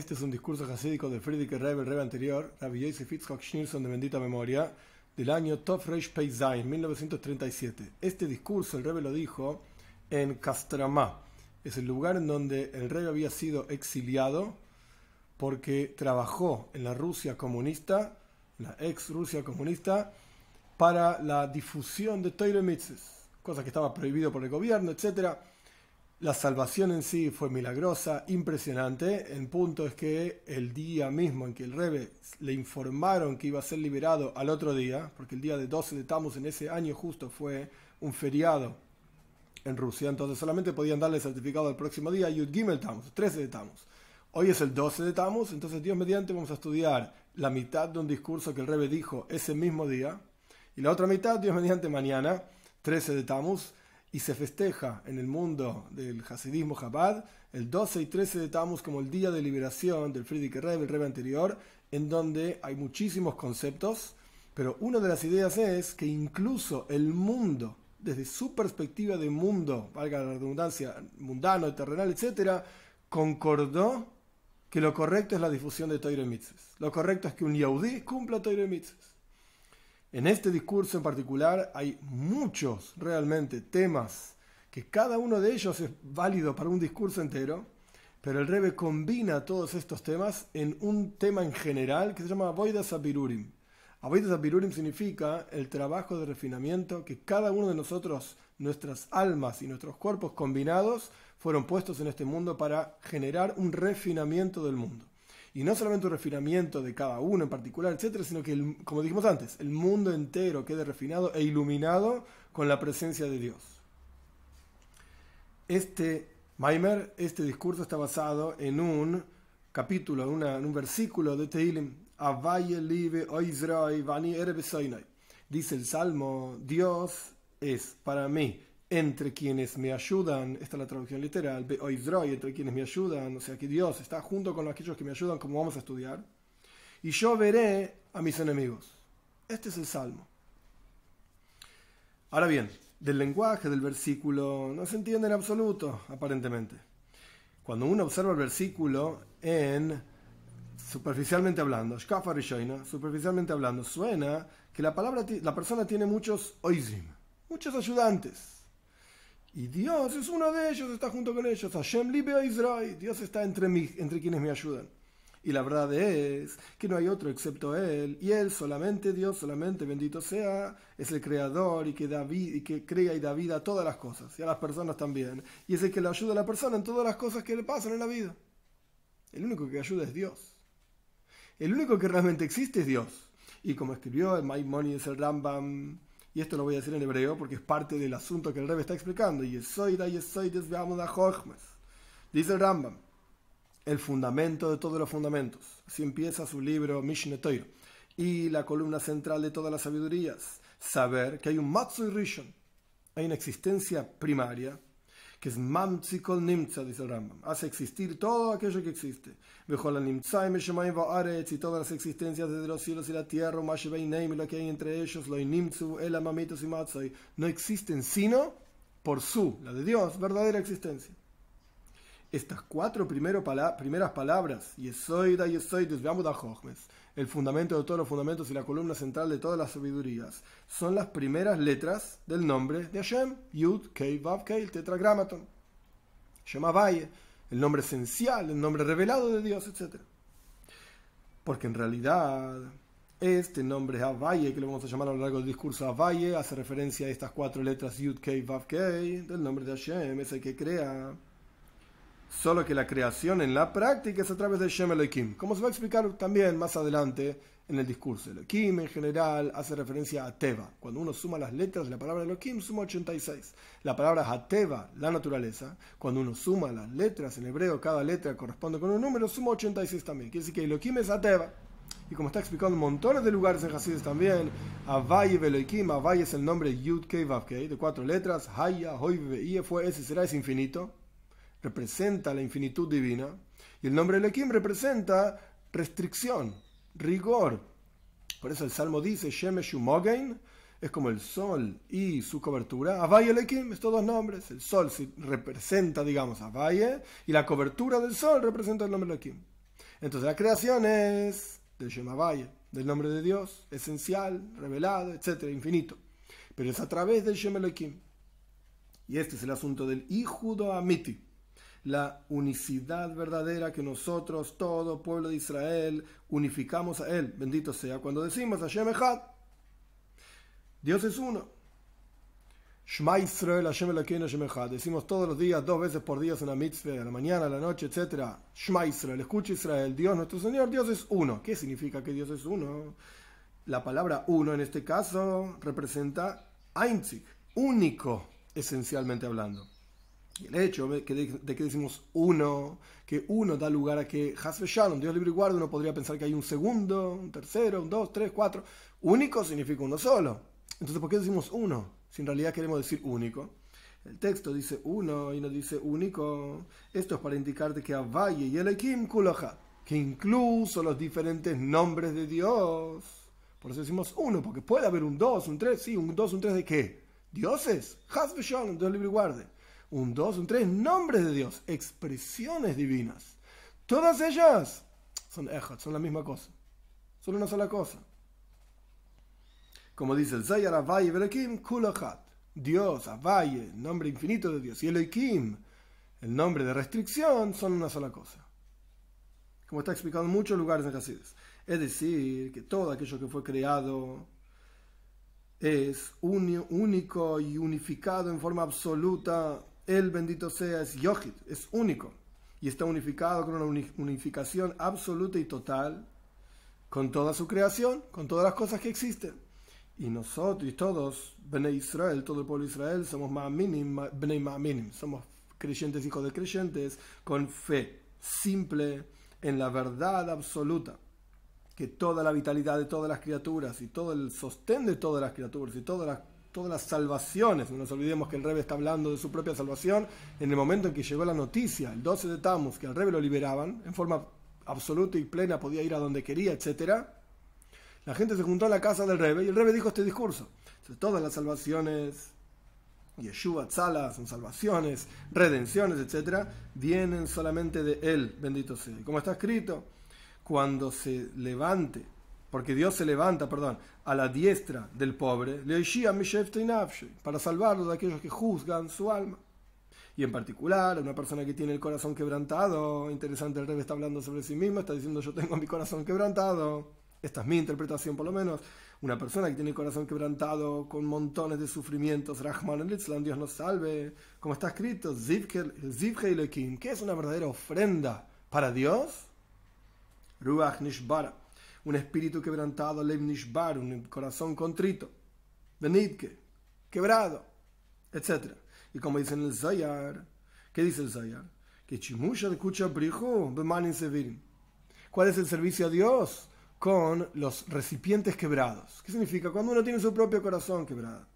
Este es un discurso hasídico de Friedrich Rebbe, el anterior, Rabbi Yosef Fitzhugh Schneerson de bendita memoria, del año Tofresh Zain, 1937. Este discurso el Rebbe lo dijo en Kastramá, Es el lugar en donde el rey había sido exiliado porque trabajó en la Rusia comunista, la ex Rusia comunista, para la difusión de Teiremitzes, cosa que estaba prohibido por el gobierno, etcétera la salvación en sí fue milagrosa, impresionante. en punto es que el día mismo en que el Rebe le informaron que iba a ser liberado al otro día, porque el día de 12 de Tamuz en ese año justo fue un feriado en Rusia, entonces solamente podían darle certificado al próximo día, Yud Gimel Tamuz, 13 de Tamuz. Hoy es el 12 de Tamuz, entonces Dios mediante vamos a estudiar la mitad de un discurso que el Rebe dijo ese mismo día, y la otra mitad Dios mediante mañana, 13 de Tamuz, y se festeja en el mundo del hasidismo jabad, el 12 y 13 de Tammuz como el día de liberación del Friedrich Rebbe, el Rebbe anterior, en donde hay muchísimos conceptos, pero una de las ideas es que incluso el mundo, desde su perspectiva de mundo, valga la redundancia, mundano, terrenal, etc., concordó que lo correcto es la difusión de Toire Lo correcto es que un yaudí cumpla Toire en este discurso en particular hay muchos realmente temas que cada uno de ellos es válido para un discurso entero, pero el Rebe combina todos estos temas en un tema en general que se llama Avoidas Abirurim. Avoidas significa el trabajo de refinamiento que cada uno de nosotros, nuestras almas y nuestros cuerpos combinados, fueron puestos en este mundo para generar un refinamiento del mundo. Y no solamente un refinamiento de cada uno en particular, etcétera, sino que, como dijimos antes, el mundo entero quede refinado e iluminado con la presencia de Dios. Este Maimer, este discurso está basado en un capítulo, en un versículo de Tehilim. Dice el Salmo, Dios es para mí entre quienes me ayudan, esta es la traducción literal, Beoizroi, entre quienes me ayudan, o sea que Dios está junto con aquellos que me ayudan, como vamos a estudiar, y yo veré a mis enemigos. Este es el salmo. Ahora bien, del lenguaje del versículo no se entiende en absoluto, aparentemente. Cuando uno observa el versículo en superficialmente hablando, superficialmente hablando, suena que la palabra la persona tiene muchos oizim, muchos ayudantes, y Dios es uno de ellos, está junto con ellos. Hashem libe a Israel. Dios está entre, mí, entre quienes me ayudan. Y la verdad es que no hay otro excepto Él. Y Él solamente, Dios solamente, bendito sea, es el creador y que, da vida, y que crea y da vida a todas las cosas y a las personas también. Y es el que le ayuda a la persona en todas las cosas que le pasan en la vida. El único que ayuda es Dios. El único que realmente existe es Dios. Y como escribió el Maimonides, el Rambam, y esto lo voy a decir en hebreo porque es parte del asunto que el Rebbe está explicando, Yesoida, Yesoides, veamos Dice el Rambam, el fundamento de todos los fundamentos. Así empieza su libro Mishneh Torah. Y la columna central de todas las sabidurías, saber que hay un Matsui Rishon, hay una existencia primaria, que es mamtzikol nimtza, dice el Rambam. Hace existir todo aquello que existe. y todas las existencias desde los cielos y la tierra, y lo que hay entre ellos, lo nimtsu, el y matzai, no existen sino por su, la de Dios, verdadera existencia. Estas cuatro primeras palabras, Yesoida, yesoides, veamos da el fundamento de todos los fundamentos y la columna central de todas las sabidurías. Son las primeras letras del nombre de Hashem, Yud, Kei, Vav, Kei, el tetragramaton. el nombre esencial, el nombre revelado de Dios, etc. Porque en realidad este nombre valle que lo vamos a llamar a lo largo del discurso valle hace referencia a estas cuatro letras Yud, Kei, Vav, Kei, del nombre de Hashem, ese el que crea Solo que la creación en la práctica es a través de Shem Elohim. Como se va a explicar también más adelante en el discurso. Elohim en general hace referencia a Teva. Cuando uno suma las letras de la palabra Elohim, suma 86. La palabra Hateva, la naturaleza, cuando uno suma las letras en hebreo, cada letra corresponde con un número, suma 86 también. Quiere decir que Elohim es Hateva. Y como está explicando en montones de lugares en también, Avay Elohim, Avay es el nombre Yud Kei Vav Kei, de cuatro letras, Haya, Hoy, Ie, fue, ese será, es infinito representa la infinitud divina, y el nombre Elohim representa restricción, rigor. Por eso el Salmo dice, Shemesh es como el sol y su cobertura. Avaye Elohim, estos dos nombres. El sol representa, digamos, Avaye, y la cobertura del sol representa el nombre Elohim. Entonces la creación es del del nombre de Dios, esencial, revelado, etcétera, infinito. Pero es a través del Shem Y este es el asunto del Ijudo Amiti la unicidad verdadera que nosotros, todo pueblo de Israel, unificamos a Él. Bendito sea cuando decimos a Echad. Dios es uno. Shma Israel, Hashem Elokeinu, Hashem Decimos todos los días, dos veces por día, en la mitzvah, a la mañana, a la noche, etc. Shma Israel, escucha Israel, Dios nuestro Señor, Dios es uno. ¿Qué significa que Dios es uno? La palabra uno en este caso representa Einzig, único, esencialmente hablando. Y el hecho de que decimos uno, que uno da lugar a que Hasbe Shalom, Dios libre y guarda, uno podría pensar que hay un segundo, un tercero, un dos, tres, cuatro. Único significa uno solo. Entonces, ¿por qué decimos uno? Si en realidad queremos decir único. El texto dice uno y no dice único. Esto es para indicarte que Avaye y Elekim Kuloja, que incluso los diferentes nombres de Dios. Por eso decimos uno, porque puede haber un dos, un tres, sí, un dos, un tres de qué? Dioses. Hasbe Shalom, Dios libre y guarde un dos, un tres, nombres de Dios, expresiones divinas. Todas ellas son Echad son la misma cosa. Son una sola cosa. Como dice el Zayar Avaye Belekim, Kulachat. Dios, Avaye, nombre infinito de Dios, y Elohim, el nombre de restricción, son una sola cosa. Como está explicado en muchos lugares en Hasid. Es decir, que todo aquello que fue creado es único y unificado en forma absoluta el bendito sea, es Yohid, es único y está unificado con una unificación absoluta y total con toda su creación, con todas las cosas que existen. Y nosotros y todos, Bnei Israel, todo el pueblo de Israel, somos más mínimos, Bnei Ma'aminim, somos creyentes, hijos de creyentes, con fe simple en la verdad absoluta, que toda la vitalidad de todas las criaturas y todo el sostén de todas las criaturas y todas las todas las salvaciones. No nos olvidemos que el Rebe está hablando de su propia salvación en el momento en que llegó la noticia, el 12 de Tammuz, que al Rebe lo liberaban, en forma absoluta y plena, podía ir a donde quería, etc. La gente se juntó a la casa del Rebe y el Rebe dijo este discurso. todas las salvaciones, Yeshua, Tzala, son salvaciones, redenciones, etc., vienen solamente de Él, bendito sea. Y como está escrito, cuando se levante porque Dios se levanta, perdón, a la diestra del pobre, para salvarlo de aquellos que juzgan su alma. Y en particular, una persona que tiene el corazón quebrantado, interesante, el rey está hablando sobre sí mismo, está diciendo yo tengo mi corazón quebrantado, esta es mi interpretación por lo menos, una persona que tiene el corazón quebrantado con montones de sufrimientos, Rahman el Dios nos salve, como está escrito, que es una verdadera ofrenda para Dios, Ruach Nishbara un espíritu quebrantado, Leibnishbar, un corazón contrito, Benitke, quebrado, etc. Y como dice en el Zayar, ¿qué dice el Zayar? Que Chimusha escucha Brijo, ¿Cuál es el servicio a Dios? Con los recipientes quebrados. ¿Qué significa? Cuando uno tiene su propio corazón quebrado.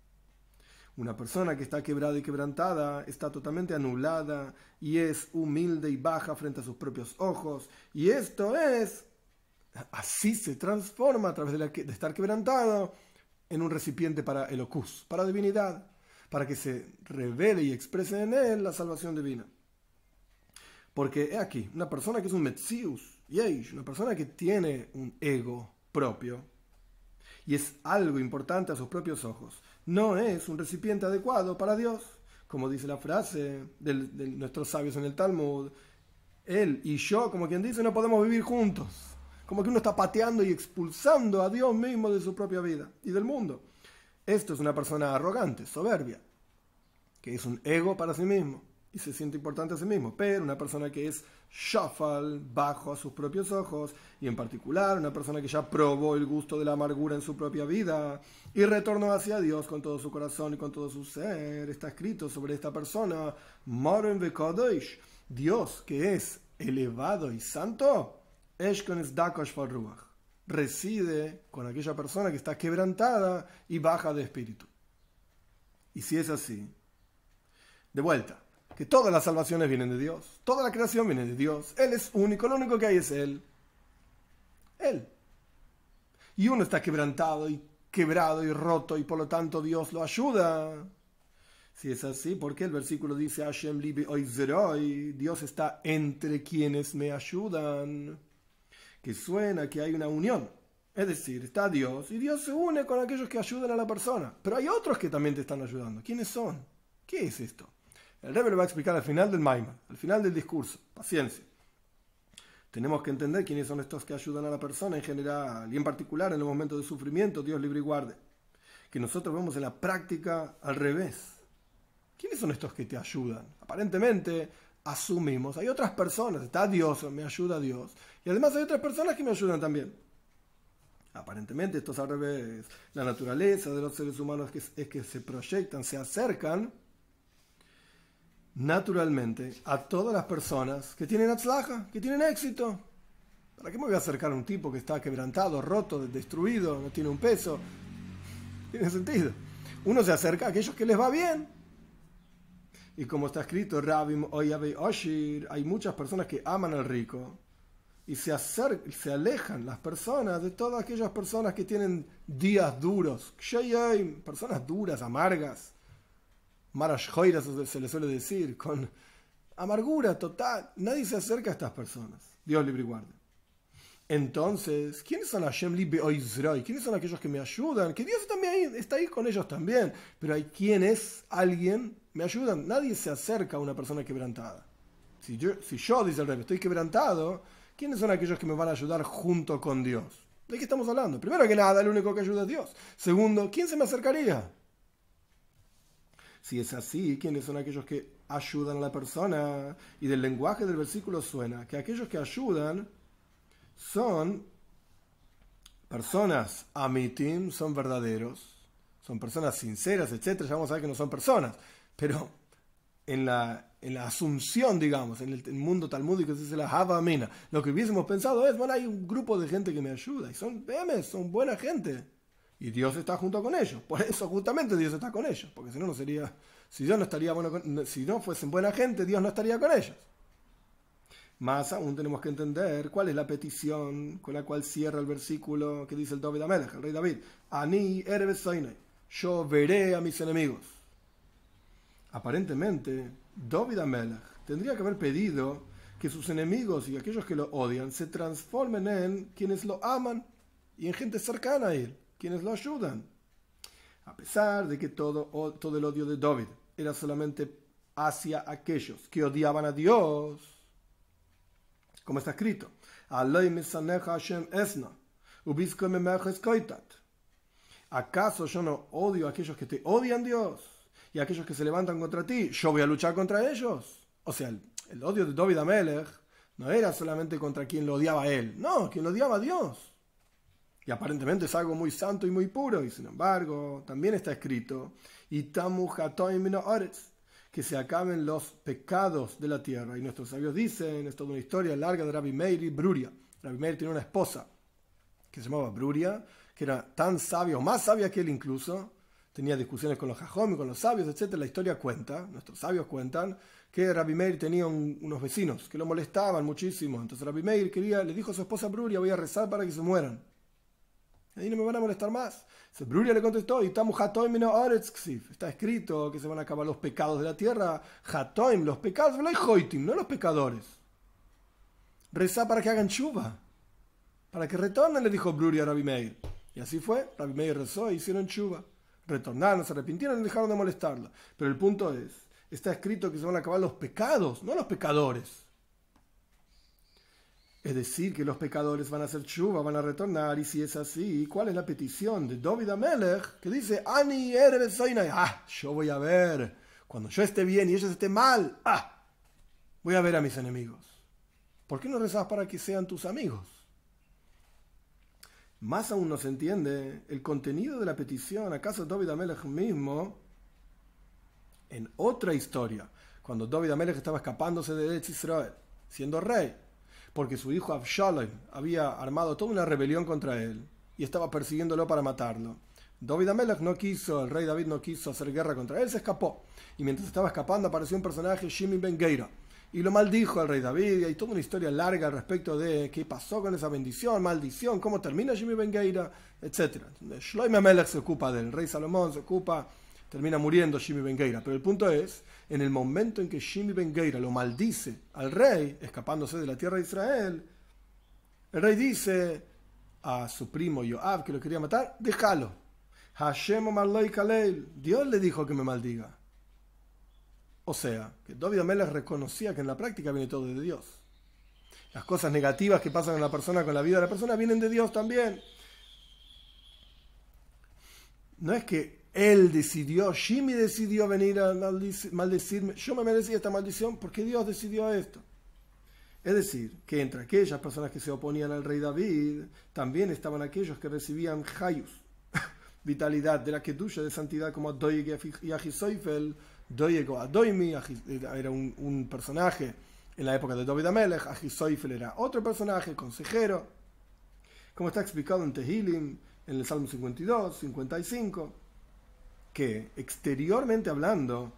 Una persona que está quebrada y quebrantada está totalmente anulada y es humilde y baja frente a sus propios ojos. Y esto es así se transforma a través de, estar quebrantado en un recipiente para el ocus, para divinidad, para que se revele y exprese en él la salvación divina. Porque he aquí, una persona que es un metzius, una persona que tiene un ego propio y es algo importante a sus propios ojos, no es un recipiente adecuado para Dios, como dice la frase de nuestros sabios en el Talmud. Él y yo, como quien dice, no podemos vivir juntos. Como que uno está pateando y expulsando a Dios mismo de su propia vida y del mundo. Esto es una persona arrogante, soberbia, que es un ego para sí mismo y se siente importante a sí mismo, pero una persona que es shafal, bajo a sus propios ojos, y en particular una persona que ya probó el gusto de la amargura en su propia vida y retornó hacia Dios con todo su corazón y con todo su ser. Está escrito sobre esta persona, Moren Vekodosh, Dios que es elevado y santo, Reside con aquella persona que está quebrantada y baja de espíritu. Y si es así, de vuelta, que todas las salvaciones vienen de Dios, toda la creación viene de Dios, Él es único, lo único que hay es Él. Él. Y uno está quebrantado y quebrado y roto y por lo tanto Dios lo ayuda. Si es así, ¿por qué el versículo dice Hashem libe oizeroi? Dios está entre quienes me ayudan que suena que hay una unión. Es decir, está Dios y Dios se une con aquellos que ayudan a la persona. Pero hay otros que también te están ayudando. ¿Quiénes son? ¿Qué es esto? El Rebbe lo va a explicar al final del maima al final del discurso. Paciencia. Tenemos que entender quiénes son estos que ayudan a la persona en general y en particular en el momento de sufrimiento, Dios libre y guarde. Que nosotros vemos en la práctica al revés. ¿Quiénes son estos que te ayudan? Aparentemente asumimos, hay otras personas, está Dios, me ayuda Dios, y además hay otras personas que me ayudan también. Aparentemente, esto es al revés. La naturaleza de los seres humanos es que, se proyectan, se acercan naturalmente a todas las personas que tienen atzlaja, que tienen éxito. ¿Para qué me voy a acercar a un tipo que está quebrantado, roto, destruido, no tiene un peso? Tiene sentido. Uno se acerca a aquellos que les va bien. Y como está escrito, Rabim Oyabe Oshir, hay muchas personas que aman al rico y se, se alejan las personas de todas aquellas personas que tienen días duros, personas duras, amargas, maras se le suele decir, con amargura total. Nadie se acerca a estas personas. Dios libre y guarda Entonces, ¿quiénes son las Libe Israel? ¿Quiénes son aquellos que me ayudan? Que Dios también está ahí con ellos también. Pero hay quienes, alguien, me ayudan. Nadie se acerca a una persona quebrantada. Si yo, si yo dice el rey, estoy quebrantado, ¿Quiénes son aquellos que me van a ayudar junto con Dios? ¿De qué estamos hablando? Primero que nada, el único que ayuda es Dios. Segundo, ¿quién se me acercaría? Si es así, ¿quiénes son aquellos que ayudan a la persona? Y del lenguaje del versículo suena que aquellos que ayudan son personas a team, son verdaderos, son personas sinceras, etc. Ya vamos a ver que no son personas, pero en la en la asunción, digamos, en el, mundo talmúdico, se dice la haba mina. Lo que hubiésemos pensado es, bueno, hay un grupo de gente que me ayuda, y son memes, son buena gente. Y Dios está junto con ellos. Por eso justamente Dios está con ellos. Porque si no, no sería. Si Dios no estaría bueno Si no fuesen buena gente, Dios no estaría con ellos. Más aún tenemos que entender cuál es la petición con la cual cierra el versículo que dice el David Amelech, el rey David. Ani Yo veré a mis enemigos. Aparentemente, David Amelach tendría que haber pedido que sus enemigos y aquellos que lo odian se transformen en quienes lo aman y en gente cercana a él, quienes lo ayudan. A pesar de que todo, todo el odio de David era solamente hacia aquellos que odiaban a Dios, como está escrito, ¿acaso yo no odio a aquellos que te odian Dios? y aquellos que se levantan contra ti, yo voy a luchar contra ellos. O sea, el, odio de David Amelech no era solamente contra quien lo odiaba él, no, quien lo odiaba a Dios. Y aparentemente es algo muy santo y muy puro, y sin embargo, también está escrito, y que se acaben los pecados de la tierra. Y nuestros sabios dicen, es una historia larga de Rabi Meir y Bruria. Rabi Meir tiene una esposa que se llamaba Bruria, que era tan sabia o más sabia que él incluso, tenía discusiones con los Jajom y con los sabios, etc. La historia cuenta, nuestros sabios cuentan, que Rabbi Meir tenía unos vecinos que lo molestaban muchísimo. Entonces Rabbi Meir quería, le dijo a su esposa Bruria, voy a rezar para que se mueran. Ahí no me van a molestar más. Entonces Bruria le contestó, y está escrito que se van a acabar los pecados de la tierra. Hatoim, los pecados, no no los pecadores. Reza para que hagan chuba. Para que retornen, le dijo Bruria a Rabbi Meir. Y así fue, Rabbi Meir rezó e hicieron chuba retornaron, se arrepintieron y dejaron de molestarla. Pero el punto es, está escrito que se van a acabar los pecados, no los pecadores. Es decir, que los pecadores van a hacer chuva, van a retornar, y si es así, ¿cuál es la petición de David Amelech? Que dice, Ani ah, yo voy a ver, cuando yo esté bien y ellos estén mal, ah, voy a ver a mis enemigos. ¿Por qué no rezas para que sean tus amigos? Más aún no se entiende el contenido de la petición. ¿Acaso David Amelech mismo, en otra historia, cuando David Amelech estaba escapándose de Israel, siendo rey, porque su hijo Absalom había armado toda una rebelión contra él y estaba persiguiéndolo para matarlo? David Amelech no quiso, el rey David no quiso hacer guerra contra él, se escapó. Y mientras estaba escapando apareció un personaje, Jimmy Ben y lo maldijo al rey David. Hay toda una historia larga respecto de qué pasó con esa bendición, maldición, cómo termina Jimmy Bengeira, etc. Shloime Melech se ocupa del rey Salomón, se ocupa, termina muriendo Jimmy Bengeira. Pero el punto es, en el momento en que Jimmy Bengeira lo maldice al rey, escapándose de la tierra de Israel, el rey dice a su primo Joab, que lo quería matar, déjalo. Hashem Dios le dijo que me maldiga. O sea, que David Amelech reconocía que en la práctica viene todo de Dios. Las cosas negativas que pasan en la persona, con la vida de la persona, vienen de Dios también. No es que él decidió, Jimmy decidió venir a maldecirme, yo me merecía esta maldición porque Dios decidió esto. Es decir, que entre aquellas personas que se oponían al rey David, también estaban aquellos que recibían Hayus, vitalidad de la que tuya de santidad como Doig y Ajisoifel, o Adoymi eh, era un, personaje en la época de David Amelech, Soifel era otro personaje, consejero, como está explicado en Tehilim, en el Salmo 52, 55, que exteriormente hablando,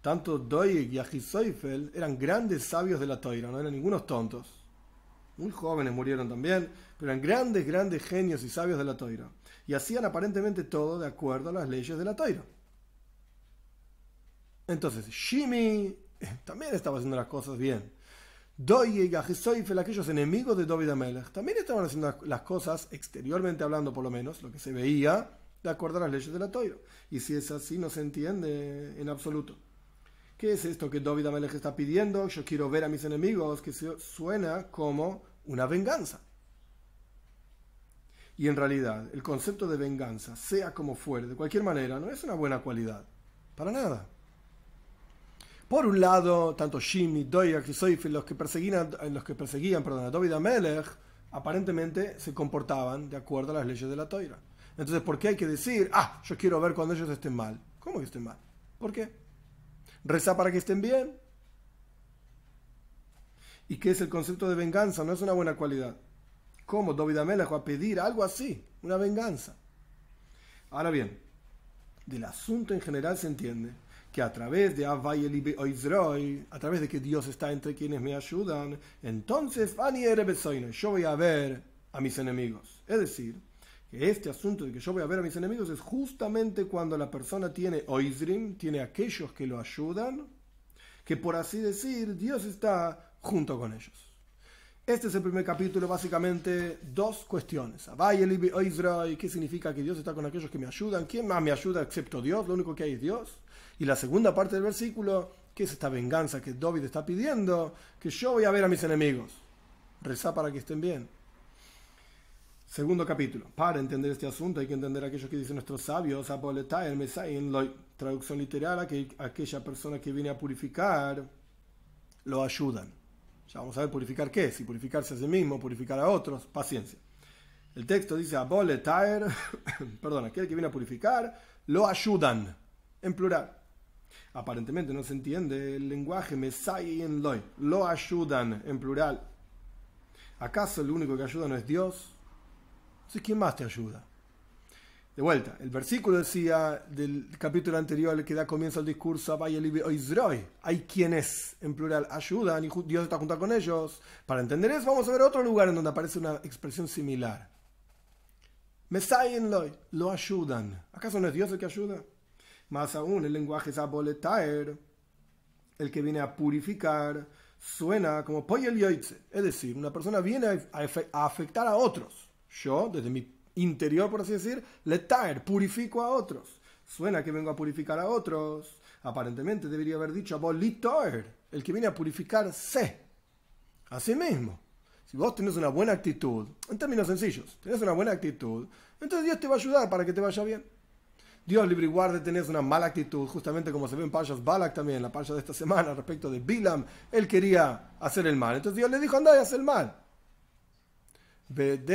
tanto Doyeg y Soifel eran grandes sabios de la Toira, no eran ningunos tontos. Muy jóvenes murieron también, pero eran grandes, grandes genios y sabios de la Toira. Y hacían aparentemente todo de acuerdo a las leyes de la Toira. Entonces, Shimi eh, también estaba haciendo las cosas bien. Doye y Gajisoifel, aquellos enemigos de David Amelech, también estaban haciendo las cosas, exteriormente hablando por lo menos, lo que se veía, de acuerdo a las leyes de la Toiro. Y si es así, no se entiende en absoluto. ¿Qué es esto que David Amelech está pidiendo? Yo quiero ver a mis enemigos, que suena como una venganza. Y en realidad, el concepto de venganza, sea como fuere, de cualquier manera, no es una buena cualidad. Para nada. Por un lado, tanto Shimi, Doyak y los que perseguían, los que perseguían perdón, a Dovida Melech, aparentemente se comportaban de acuerdo a las leyes de la Toira. Entonces, ¿por qué hay que decir, ah, yo quiero ver cuando ellos estén mal? ¿Cómo que estén mal? ¿Por qué? Reza para que estén bien. ¿Y qué es el concepto de venganza? No es una buena cualidad. ¿Cómo Dovida Melech va a pedir algo así? Una venganza. Ahora bien, del asunto en general se entiende a través de Elibe Oizroi, a través de que Dios está entre quienes me ayudan, entonces yo voy a ver a mis enemigos. Es decir, que este asunto de que yo voy a ver a mis enemigos es justamente cuando la persona tiene Oizrim, tiene aquellos que lo ayudan, que por así decir, Dios está junto con ellos. Este es el primer capítulo, básicamente dos cuestiones. ¿qué significa que Dios está con aquellos que me ayudan? ¿Quién más me ayuda excepto Dios? Lo único que hay es Dios. Y la segunda parte del versículo, que es esta venganza que David está pidiendo? Que yo voy a ver a mis enemigos. Reza para que estén bien. Segundo capítulo. Para entender este asunto hay que entender aquello que dicen nuestros sabios, el Traducción literal, que aquella persona que viene a purificar, lo ayudan. Ya vamos a ver purificar qué, si purificarse a sí mismo, purificar a otros, paciencia. El texto dice a perdón, aquel que viene a purificar, lo ayudan, en plural aparentemente no se entiende el lenguaje, en Loy, lo ayudan en plural. ¿Acaso el único que ayuda no es Dios? Entonces, ¿quién más te ayuda? De vuelta, el versículo decía del capítulo anterior que da comienzo al discurso, hay quienes, en plural, ayudan y Dios está junto con ellos. Para entender eso, vamos a ver otro lugar en donde aparece una expresión similar. Mesayenloy, lo ayudan. ¿Acaso no es Dios el que ayuda? Más aún, el lenguaje es aboletaer, el que viene a purificar, suena como poyel Es decir, una persona viene a, afectar a otros. Yo, desde mi interior, por así decir, letaer, purifico a otros. Suena que vengo a purificar a otros. Aparentemente debería haber dicho abolitoer, el que viene a purificarse. Así mismo. Si vos tenés una buena actitud, en términos sencillos, tenés una buena actitud, entonces Dios te va a ayudar para que te vaya bien. Dios libre y guarde, tenés una mala actitud, justamente como se ve en Pallas Balak también, la paya de esta semana, respecto de Bilam, él quería hacer el mal. Entonces Dios le dijo, andá y haz el mal. En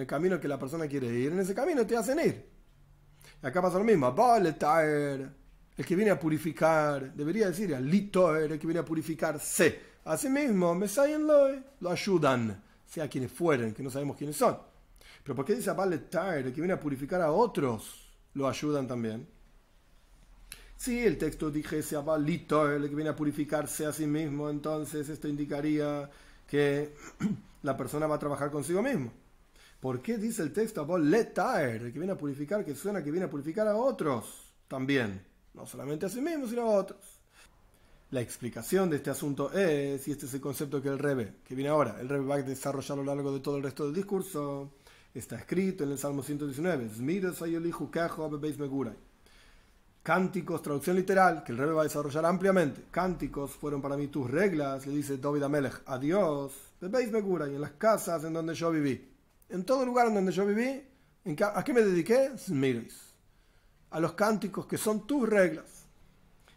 el camino que la persona quiere ir, en ese camino te hacen ir. Y acá pasa lo mismo. El que viene a purificar, debería decir, el que viene a purificarse. mismo, mismo, lo ayudan, sea quienes fueren, que no sabemos quiénes son. Pero ¿por qué dice Ballet el que viene a purificar a otros? Lo ayudan también. Si el texto dijese Ballet el que viene a purificarse a sí mismo, entonces esto indicaría que la persona va a trabajar consigo mismo. ¿Por qué dice el texto Ballet el que viene a purificar, que suena que viene a purificar a otros también? No solamente a sí mismo, sino a otros. La explicación de este asunto es, y este es el concepto que el Rebe, que viene ahora, el Rebe va a desarrollar a lo largo de todo el resto del discurso, Está escrito en el Salmo 119, Cánticos, traducción literal, que el rey va a desarrollar ampliamente. Cánticos fueron para mí tus reglas, le dice Dovida Amelech, adiós, Bebeis megurai, en las casas en donde yo viví. En todo lugar en donde yo viví, ¿a qué me dediqué? Smiris. A los cánticos que son tus reglas.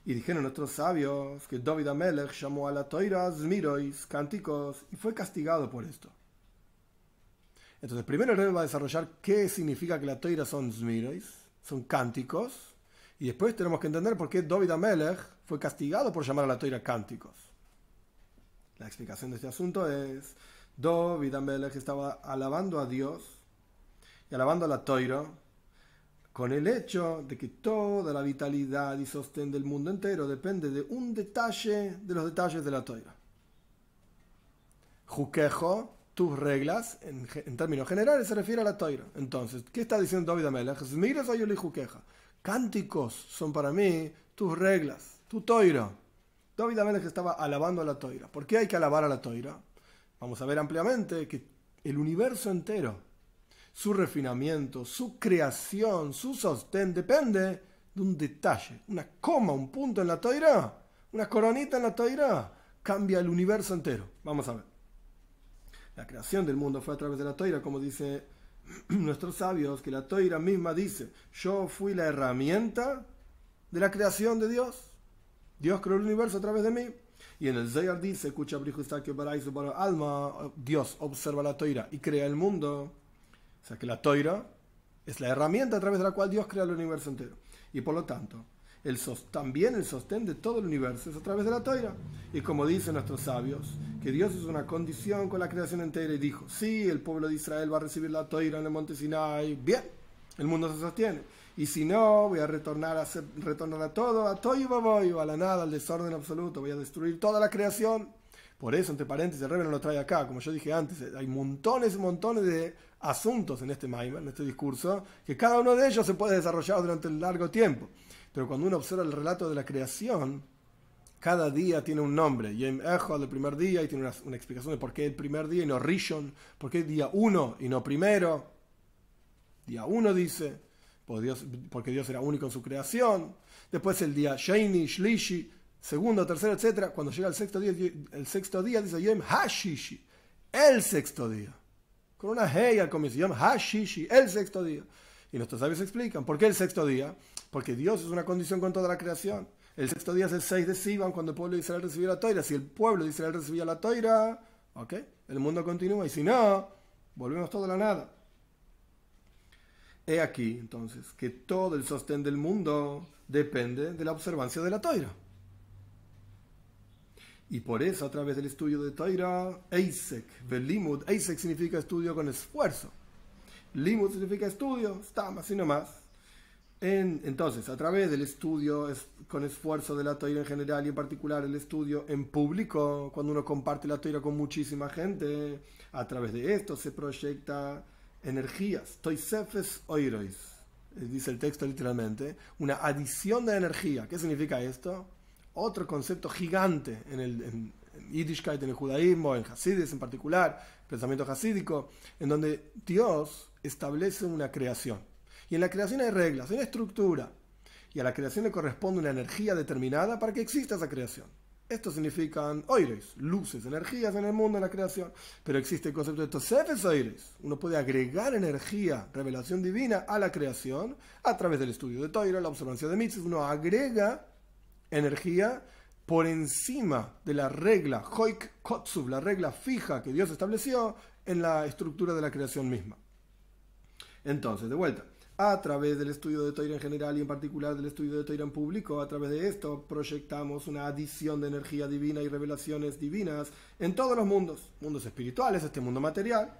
Y dijeron nuestros sabios que Dovida Amelech llamó a la toira Zmirois, cánticos, y fue castigado por esto. Entonces, primero el rey va a desarrollar qué significa que la toira son zmirois, son cánticos, y después tenemos que entender por qué Dovid Amelech fue castigado por llamar a la toira cánticos. La explicación de este asunto es, Dovid Amelech estaba alabando a Dios y alabando a la toira con el hecho de que toda la vitalidad y sostén del mundo entero depende de un detalle de los detalles de la toira. Juquejo tus reglas, en, términos generales, se refiere a la toira. Entonces, ¿qué está diciendo David Amelech? Mires a queja. Cánticos son para mí tus reglas, tu toira. David Amelech estaba alabando a la toira. ¿Por qué hay que alabar a la toira? Vamos a ver ampliamente que el universo entero, su refinamiento, su creación, su sostén, depende de un detalle, una coma, un punto en la toira, una coronita en la toira, cambia el universo entero. Vamos a ver. La creación del mundo fue a través de la toira, como dice nuestros sabios, que la toira misma dice, yo fui la herramienta de la creación de Dios. Dios creó el universo a través de mí. Y en el Zayar dice, escucha que paraíso para alma, Dios observa la toira y crea el mundo. O sea que la toira es la herramienta a través de la cual Dios crea el universo entero. Y por lo tanto, también el sostén de todo el universo es a través de la toira. Y como dicen nuestros sabios, que Dios es una condición con la creación entera y dijo, sí, el pueblo de Israel va a recibir la toira en el monte Sinai, bien, el mundo se sostiene. Y si no, voy a retornar a, a todo, a todo y va a la nada, al desorden absoluto, voy a destruir toda la creación. Por eso, entre paréntesis, el rey no lo trae acá. Como yo dije antes, hay montones y montones de asuntos en este Maimer, en este discurso, que cada uno de ellos se puede desarrollar durante un largo tiempo. Pero cuando uno observa el relato de la creación, cada día tiene un nombre. Yem echo el primer día, y tiene una, explicación de por qué el primer día y no Rishon, por qué día uno y no primero. Día uno dice, porque Dios, porque Dios era único en su creación. Después el día Sheini, Shlishi, segundo, tercero, etc. Cuando llega el sexto día, el sexto día dice Yem Hashishi, el sexto día. Con una hey al comienzo, Yem Hashishi, el sexto día. Y nuestros sabios explican, ¿por qué el sexto día? Porque Dios es una condición con toda la creación. El sexto día es el 6 de Sivan, cuando el pueblo de Israel recibió la toira. Si el pueblo de Israel recibía la toira, ¿ok? el mundo continúa. Y si no, volvemos todo a la nada. He aquí, entonces, que todo el sostén del mundo depende de la observancia de la toira. Y por eso, a través del estudio de Toira, Eisek, Velimud, Eisek significa estudio con esfuerzo. Limud significa estudio, está no más entonces, a través del estudio, es, con esfuerzo de la toira en general y en particular el estudio en público, cuando uno comparte la toira con muchísima gente, a través de esto se proyecta energías, toisefes oirois, eh, dice el texto literalmente, una adición de energía. ¿Qué significa esto? Otro concepto gigante en el en, en el judaísmo, en Hasidis en particular, pensamiento hasídico, en donde Dios establece una creación y en la creación hay reglas, hay una estructura. Y a la creación le corresponde una energía determinada para que exista esa creación. Esto significan oires, luces, energías en el mundo, en la creación. Pero existe el concepto de estos seres oires. Uno puede agregar energía, revelación divina a la creación a través del estudio de Toiro, la observancia de Mitzvah. Uno agrega energía por encima de la regla hoik Kotsub, la regla fija que Dios estableció en la estructura de la creación misma. Entonces, de vuelta a través del estudio de Toira en general y en particular del estudio de Toira en público, a través de esto proyectamos una adición de energía divina y revelaciones divinas en todos los mundos, mundos espirituales, este mundo material,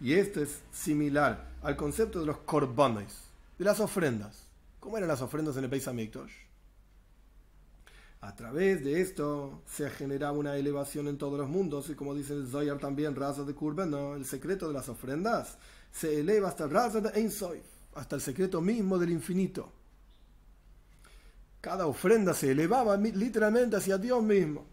y esto es similar al concepto de los corbones de las ofrendas. ¿Cómo eran las ofrendas en el país amictosh? A través de esto se genera una elevación en todos los mundos y como dice el Zoyar también, raza de no, el secreto de las ofrendas se eleva hasta raza de Ein hasta el secreto mismo del infinito. Cada ofrenda se elevaba literalmente hacia Dios mismo.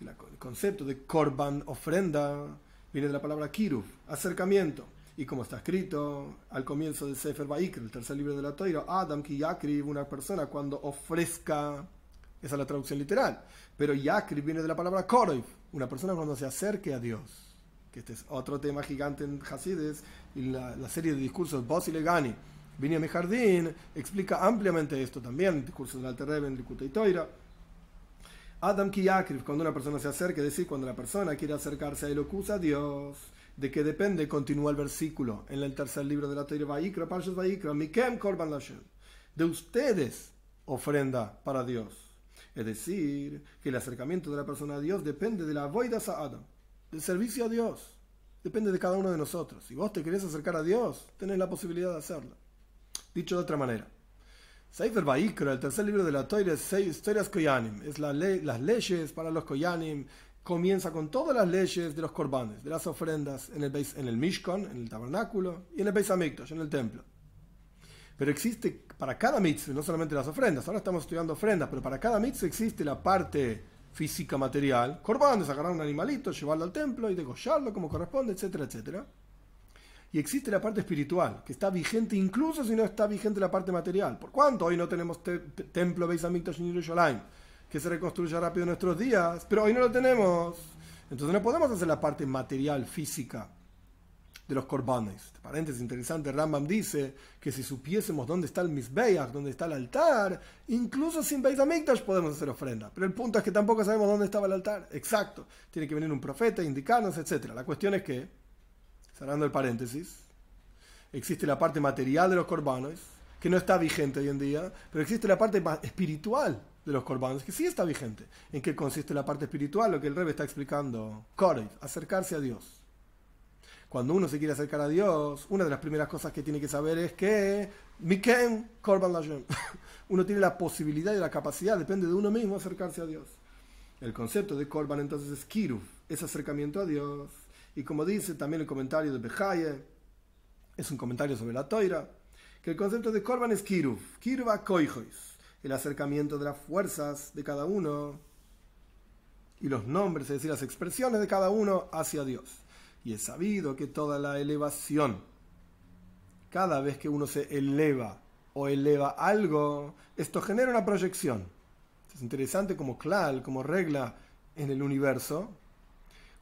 El concepto de korban, ofrenda, viene de la palabra kiruv, acercamiento. Y como está escrito al comienzo de Sefer Baikr, el tercer libro de la Torah, Adam ki yakriv, una persona cuando ofrezca, esa es la traducción literal, pero yakriv viene de la palabra korov una persona cuando se acerque a Dios que este es otro tema gigante en Hasides y la, serie de discursos Bosilegani. y Legani, mi Jardín explica ampliamente esto también, discurso de del Alter Rebbe, en y Toira. Adam Kiyakrif, cuando una persona se acerca, es decir, cuando la persona quiere acercarse a acusa a Dios, ¿de qué depende? Continúa el versículo en el tercer libro de la Torah, Korban De ustedes ofrenda para Dios. Es decir, que el acercamiento de la persona a Dios depende de la voidas a Adam, del servicio a Dios. Depende de cada uno de nosotros. Si vos te querés acercar a Dios, tenés la posibilidad de hacerlo. Dicho de otra manera, Seifer Baikra, el tercer libro de la Torah, es historias Koyanim, es la ley, las leyes para los Koyanim, comienza con todas las leyes de los corbanes, de las ofrendas en el, en el Mishkan, en el tabernáculo, y en el Beis en el templo. Pero existe para cada mitzvah, no solamente las ofrendas, ahora estamos estudiando ofrendas, pero para cada mitzvah existe la parte física material, corbanes, agarrar un animalito, llevarlo al templo y degollarlo como corresponde, etcétera, etcétera y existe la parte espiritual, que está vigente incluso si no está vigente la parte material. ¿Por cuánto hoy no tenemos templo Beis Hamikdash y Yerushalayim? Que se reconstruya rápido en nuestros días, pero hoy no lo tenemos. Entonces no podemos hacer la parte material, física de los corbanes. Este paréntesis interesante, Rambam dice que si supiésemos dónde está el Misbeach, dónde está el altar, incluso sin Beis podemos hacer ofrenda. Pero el punto es que tampoco sabemos dónde estaba el altar. Exacto. Tiene que venir un profeta, indicarnos, etc. La cuestión es que cerrando el paréntesis, existe la parte material de los corbanos, que no está vigente hoy en día, pero existe la parte espiritual de los corbanos, que sí está vigente. ¿En qué consiste la parte espiritual? Lo que el Rebbe está explicando. Korev, acercarse a Dios. Cuando uno se quiere acercar a Dios, una de las primeras cosas que tiene que saber es que Mikem Korban Uno tiene la posibilidad y la capacidad, depende de uno mismo, acercarse a Dios. El concepto de Korban entonces es Kiruv, es acercamiento a Dios. Y como dice también el comentario de Bejaye, es un comentario sobre la toira, que el concepto de Korban es Kiruv, Kirva Koijois, el acercamiento de las fuerzas de cada uno y los nombres, es decir, las expresiones de cada uno hacia Dios. Y es sabido que toda la elevación, cada vez que uno se eleva o eleva algo, esto genera una proyección. Es interesante como clal, como regla en el universo,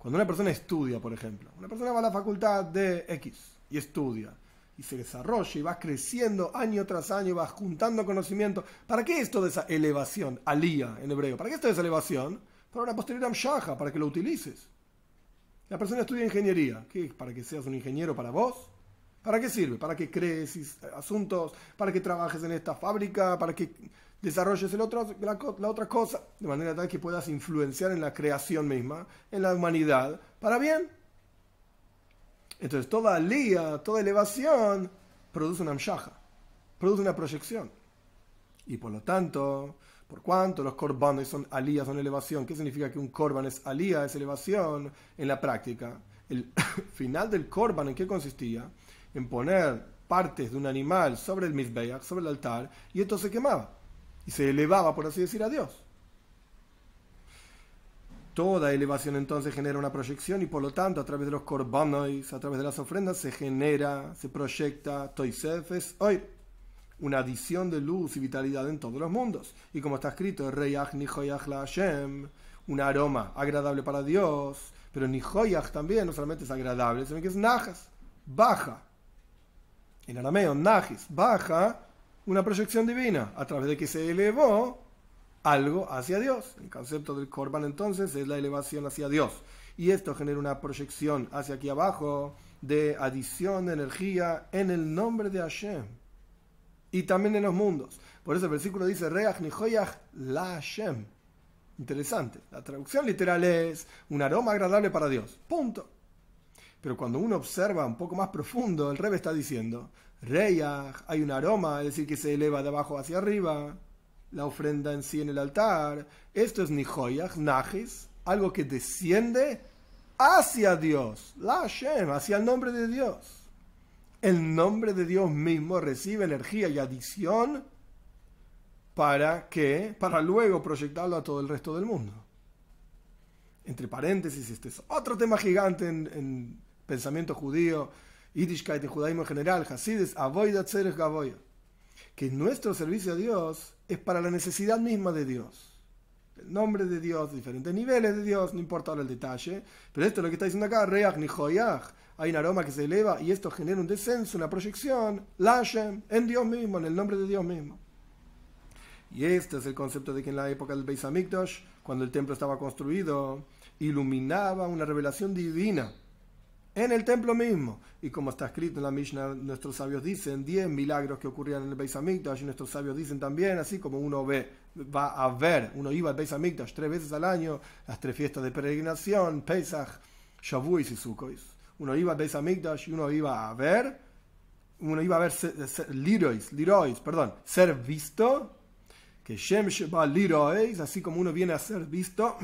cuando una persona estudia, por ejemplo, una persona va a la facultad de X y estudia y se desarrolla y vas creciendo año tras año, vas juntando conocimiento. ¿Para qué esto de esa elevación? Alía en hebreo. ¿Para qué esto de esa elevación? Para una posterior amshaja, para que lo utilices. La persona estudia ingeniería. ¿Qué? ¿Para que seas un ingeniero para vos? ¿Para qué sirve? Para que crees eh, asuntos, para que trabajes en esta fábrica, para que desarrolles el otro, la, otra cosa, de manera tal que puedas influenciar en la creación misma, en la humanidad, para bien. Entonces, toda alía, toda elevación, produce una amshaha, produce una proyección. Y por lo tanto, por cuanto los korbanes son alías, son elevación, ¿qué significa que un corban es alía, es elevación en la práctica? El final del korban, ¿en qué consistía? En poner partes de un animal sobre el misbeach, sobre el altar, y esto se quemaba y se elevaba, por así decir, a Dios. Toda elevación entonces genera una proyección y por lo tanto a través de los korbanos, a través de las ofrendas, se genera, se proyecta toisefes hoy una adición de luz y vitalidad en todos los mundos. Y como está escrito, Reyach Nihoyach la Hashem, un aroma agradable para Dios, pero Nihoyach también no solamente es agradable, sino que es Najas, baja. En arameo, Najis, baja una proyección divina a través de que se elevó algo hacia Dios. El concepto del Corban entonces es la elevación hacia Dios. Y esto genera una proyección hacia aquí abajo de adición de energía en el nombre de Hashem. Y también en los mundos. Por eso el versículo dice, Reach Nihoyach la Hashem. Interesante. La traducción literal es un aroma agradable para Dios. Punto. Pero cuando uno observa un poco más profundo, el Rebe está diciendo, Reyah hay un aroma, es decir, que se eleva de abajo hacia arriba. La ofrenda en sí en el altar. Esto es Nijoyah, Najis, algo que desciende hacia Dios, la hacia el nombre de Dios. El nombre de Dios mismo recibe energía y adición para que, para luego proyectarlo a todo el resto del mundo. Entre paréntesis, este es otro tema gigante en pensamiento judío Yiddishkeit y judaísmo en general, Hasides, Avoida seres Gavoya, que nuestro servicio a Dios es para la necesidad misma de Dios. El nombre de Dios, diferentes niveles de Dios, no importa ahora el detalle, pero esto es lo que está diciendo acá, Reach ni hay un aroma que se eleva y esto genera un descenso, una proyección, Lashem, en Dios mismo, en el nombre de Dios mismo. Y este es el concepto de que en la época del Beis Hamikdash, cuando el templo estaba construido, iluminaba una revelación divina en el templo mismo. Y como está escrito en la Mishnah, nuestros sabios dicen 10 milagros que ocurrían en el Beis Hamikdash, y nuestros sabios dicen también, así como uno ve, va a ver, uno iba al Beis Hamikdash tres veces al año, las tres fiestas de peregrinación, Pesach, Shavuot y Sukkot. Uno iba al Beis Hamikdash y uno iba a ver, uno iba a ver Lirois, Lirois, perdón, ser visto, que Shem Sheba Lirois, así como uno viene a ser visto,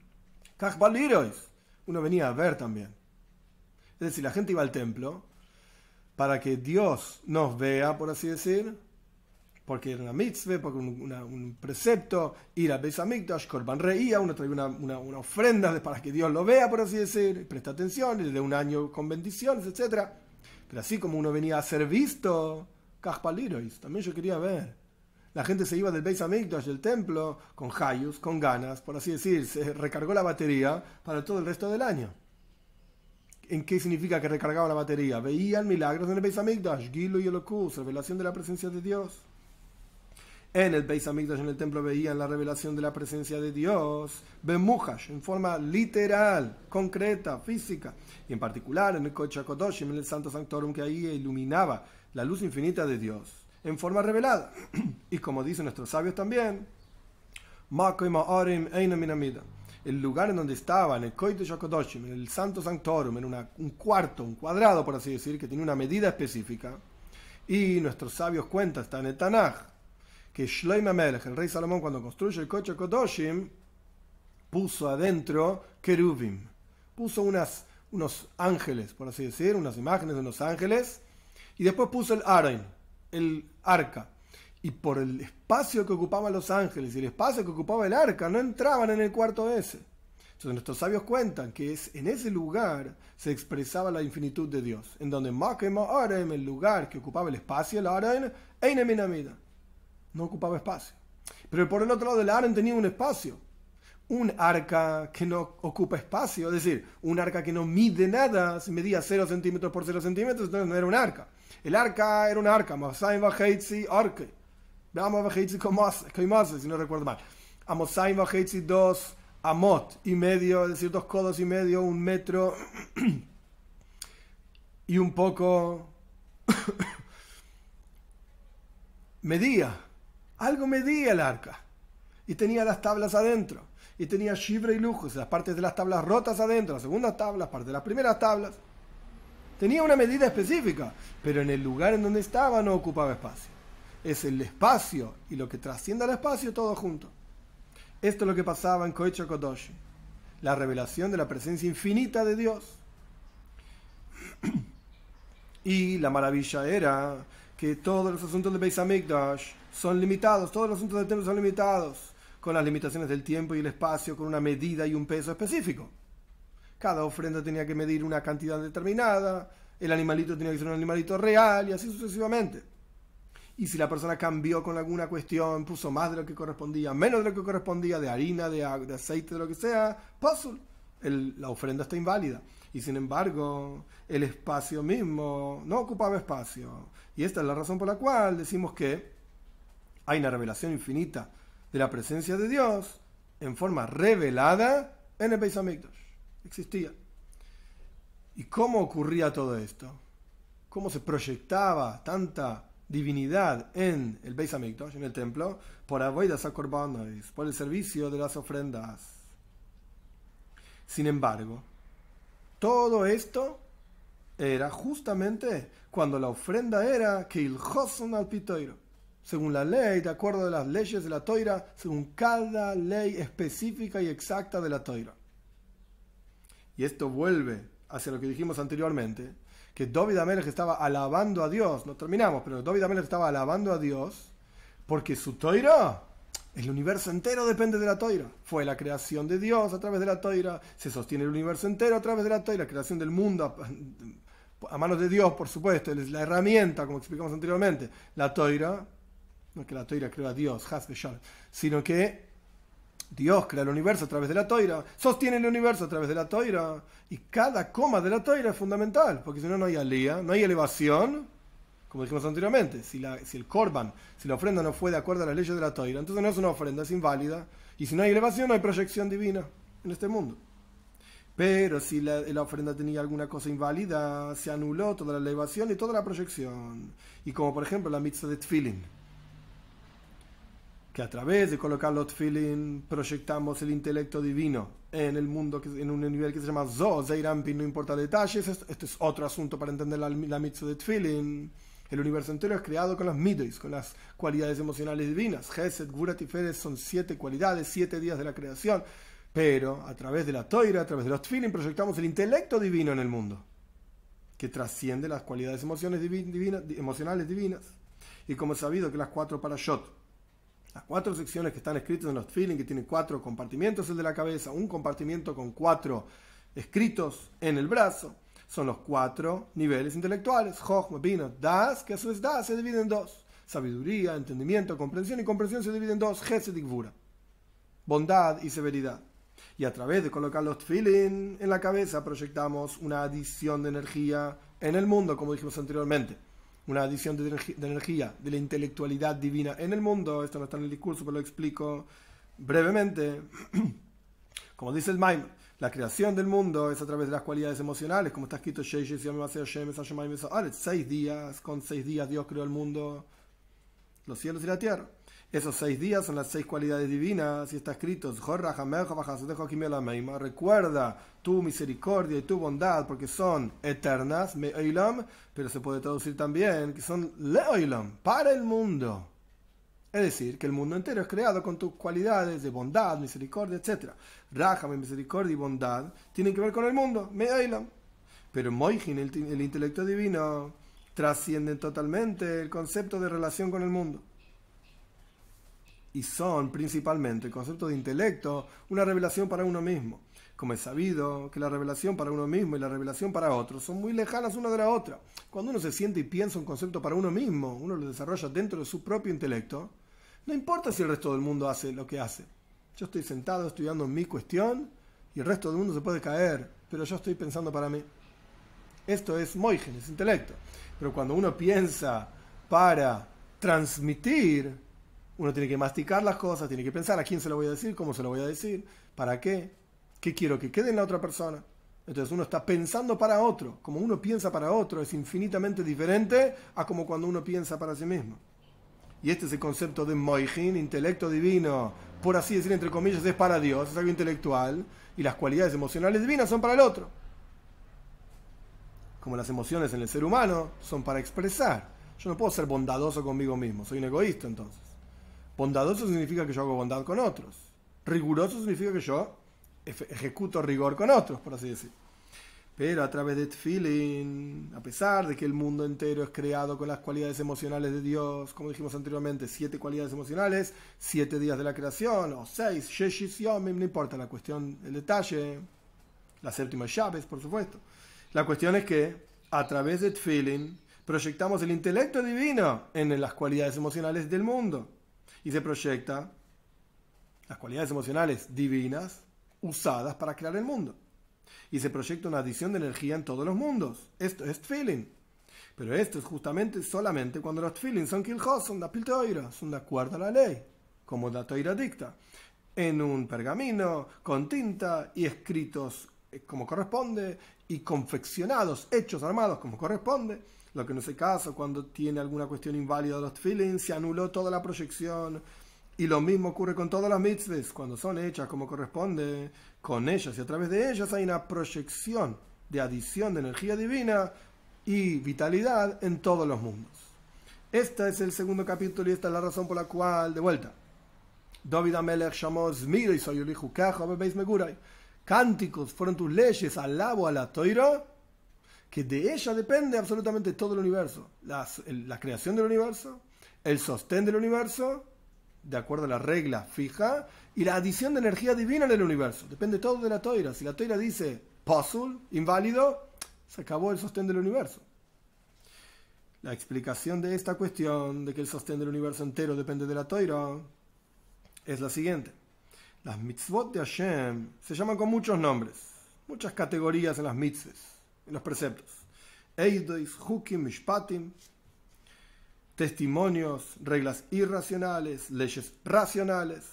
Kach Lirois, uno venía a ver también. Es decir, la gente iba al templo para que Dios nos vea, por así decir, porque era una mitzvah, porque un, precepto, ir a Besamikdash, korban reía, uno traía una, una, ofrenda para que Dios lo vea, por así decir, presta atención, le de un año con bendiciones, etc. Pero así como uno venía a ser visto, Kajpalirois, también yo quería ver. La gente se iba del Beis Hamikdash, del templo, con hayus, con ganas, por así decir, se recargó la batería para todo el resto del año en qué significa que recargaba la batería. Veían milagros en el Beis Amigdash, Gilo y Elokuz, revelación de la presencia de Dios. En el Beis Hamikdash, en el templo, veían la revelación de la presencia de Dios. Bemujash, en forma literal, concreta, física. Y en particular en el Kochakodoshim, en el Santo Sanctorum, que ahí iluminaba la luz infinita de Dios, en forma revelada. y como dicen nuestros sabios también, Mako y Minamida el lugar en donde estaba, en el de Yakodoshim, en el Santo Sanctorum, en un cuarto, un cuadrado, por así decir, que tiene una medida específica. Y nuestros sabios cuentan, está en el Tanaj, que Shloim el rey Salomón, cuando construye el de Yakodoshim, puso adentro querubim, puso unas, unos ángeles, por así decir, unas imágenes de unos ángeles, y después puso el Arain, el arca y por el espacio que ocupaban los ángeles y el espacio que ocupaba el arca, no entraban en el cuarto ese. Entonces nuestros sabios cuentan que es, en ese lugar se expresaba la infinitud de Dios, en donde ahora el lugar que ocupaba el espacio, el Aren, Eineminamida, no ocupaba espacio. Pero por el otro lado, el Aren tenía un espacio, un arca que no ocupa espacio, es decir, un arca que no mide nada, si medía 0 centímetros por 0 centímetros, entonces no era un arca. El arca era un arca, Masain Baheitzi si no recuerdo mal. amosai 2 amot y medio, es decir, dos codos y medio, un metro y un poco medía, algo medía el arca y tenía las tablas adentro y tenía shibra y lujos, las partes de las tablas rotas adentro, las segunda tablas, parte de las primeras tablas. Tenía una medida específica, pero en el lugar en donde estaba no ocupaba espacio es el espacio y lo que trasciende al espacio todo junto. Esto es lo que pasaba en Koicho Kodoshi, la revelación de la presencia infinita de Dios. y la maravilla era que todos los asuntos de Beis son limitados, todos los asuntos del templo son limitados, con las limitaciones del tiempo y el espacio, con una medida y un peso específico. Cada ofrenda tenía que medir una cantidad determinada, el animalito tenía que ser un animalito real y así sucesivamente y si la persona cambió con alguna cuestión, puso más de lo que correspondía, menos de lo que correspondía, de harina, de, aceite, de lo que sea, puzzle, la ofrenda está inválida. Y sin embargo, el espacio mismo no ocupaba espacio. Y esta es la razón por la cual decimos que hay una revelación infinita de la presencia de Dios en forma revelada en el Beis Existía. ¿Y cómo ocurría todo esto? ¿Cómo se proyectaba tanta divinidad en el Beis en el templo, por avoidas a por el servicio de las ofrendas. Sin embargo, todo esto era justamente cuando la ofrenda era que el al pitoiro, según la ley, de acuerdo a las leyes de la toira, según cada ley específica y exacta de la toira. Y esto vuelve hacia lo que dijimos anteriormente, que David Amelech estaba alabando a Dios, no terminamos, pero David Amel estaba alabando a Dios porque su toira, el universo entero depende de la toira. Fue la creación de Dios a través de la toira, se sostiene el universo entero a través de la toira, la creación del mundo a, manos de Dios, por supuesto, es la herramienta, como explicamos anteriormente, la toira, no que la toira creó a Dios, sino que Dios crea el universo a través de la toira, sostiene el universo a través de la toira, y cada coma de la toira es fundamental, porque si no, no hay alía, no hay elevación, como dijimos anteriormente. Si, la, si el Corban, si la ofrenda no fue de acuerdo a las leyes de la toira, entonces no es una ofrenda, es inválida, y si no hay elevación, no hay proyección divina en este mundo. Pero si la, ofrenda tenía alguna cosa inválida, se anuló toda la elevación y toda la proyección. Y como por ejemplo la mitzvah de Tfilin que a través de colocar los feeling proyectamos el intelecto divino en el mundo, que, en un nivel que se llama Zo, Zeirampi, no importa detalles, este es otro asunto para entender la, la mitzvah de feeling El universo entero es creado con las midois, con las cualidades emocionales divinas. Geset, Gurat y son siete cualidades, siete días de la creación. Pero a través de la toira, a través de los feeling proyectamos el intelecto divino en el mundo, que trasciende las cualidades emociones divinas, emocionales divinas. Y como es sabido que las cuatro para parashot, las cuatro secciones que están escritas en los feeling, que tienen cuatro compartimientos, el de la cabeza, un compartimiento con cuatro escritos en el brazo, son los cuatro niveles intelectuales. Jochma, Das, que a su Das se divide en dos. Sabiduría, entendimiento, comprensión y comprensión se divide en dos. Gesed Bondad y severidad. Y a través de colocar los feeling en la cabeza proyectamos una adición de energía en el mundo, como dijimos anteriormente una adición de, energía de la intelectualidad divina en el mundo. Esto no está en el discurso, pero lo explico brevemente. Como dice el Maim, la creación del mundo es a través de las cualidades emocionales, como está escrito, seis días, con seis días Dios creó el mundo, los cielos y la tierra. Esos seis días son las seis cualidades divinas y está escrito, recuerda tu misericordia y tu bondad porque son eternas, pero se puede traducir también que son oilam para el mundo. Es decir, que el mundo entero es creado con tus cualidades de bondad, misericordia, etc. Rájame, misericordia y bondad tienen que ver con el mundo, oilam. Pero Moijin, el, intelecto divino, trascienden totalmente el concepto de relación con el mundo y son principalmente el concepto de intelecto, una revelación para uno mismo. Como es sabido que la revelación para uno mismo y la revelación para otros son muy lejanas una de la otra. Cuando uno se siente y piensa un concepto para uno mismo, uno lo desarrolla dentro de su propio intelecto, no importa si el resto del mundo hace lo que hace. Yo estoy sentado estudiando mi cuestión y el resto del mundo se puede caer, pero yo estoy pensando para mí. Esto es moigen, es intelecto. Pero cuando uno piensa para transmitir, uno tiene que masticar las cosas, tiene que pensar a quién se lo voy a decir, cómo se lo voy a decir, para qué, qué quiero que quede en la otra persona. Entonces uno está pensando para otro, como uno piensa para otro, es infinitamente diferente a como cuando uno piensa para sí mismo. Y este es el concepto de Moijin, intelecto divino, por así decir, entre comillas, es para Dios, es algo intelectual, y las cualidades emocionales divinas son para el otro. Como las emociones en el ser humano son para expresar. Yo no puedo ser bondadoso conmigo mismo, soy un egoísta entonces. Bondadoso significa que yo hago bondad con otros. Riguroso significa que yo ejecuto rigor con otros, por así decir. Pero a través de feeling, a pesar de que el mundo entero es creado con las cualidades emocionales de Dios, como dijimos anteriormente, siete cualidades emocionales, siete días de la creación, o seis, Sheshis Yomim, no importa la cuestión, el detalle, la séptima llaves, por supuesto. La cuestión es que a través de feeling proyectamos el intelecto divino en las cualidades emocionales del mundo y se proyecta las cualidades emocionales divinas usadas para crear el mundo. Y se proyecta una adición de energía en todos los mundos. Esto es feeling. Pero esto es justamente solamente cuando los feelings son kilhos, son da son de acuerdo a la ley, como la toira dicta, en un pergamino, con tinta y escritos eh, como corresponde, y confeccionados, hechos, armados como corresponde lo que no se caso cuando tiene alguna cuestión inválida de los feelings, se anuló toda la proyección. Y lo mismo ocurre con todas las mitzvahs, cuando son hechas como corresponde, con ellas y a través de ellas hay una proyección de adición de energía divina y vitalidad en todos los mundos. Este es el segundo capítulo y esta es la razón por la cual, de vuelta, David Amelech llamó Zmir y Cánticos fueron tus leyes, alabo a la toira que de ella depende absolutamente todo el universo. La, creación del universo, el sostén del universo, de acuerdo a la regla fija, y la adición de energía divina en el universo. Depende todo de la toira. Si la toira dice puzzle, inválido, se acabó el sostén del universo. La explicación de esta cuestión de que el sostén del universo entero depende de la toira es la siguiente. Las mitzvot de Hashem se llaman con muchos nombres, muchas categorías en las mitzvot los preceptos. Eidois, Hukim, Mishpatim, testimonios, reglas irracionales, leyes racionales,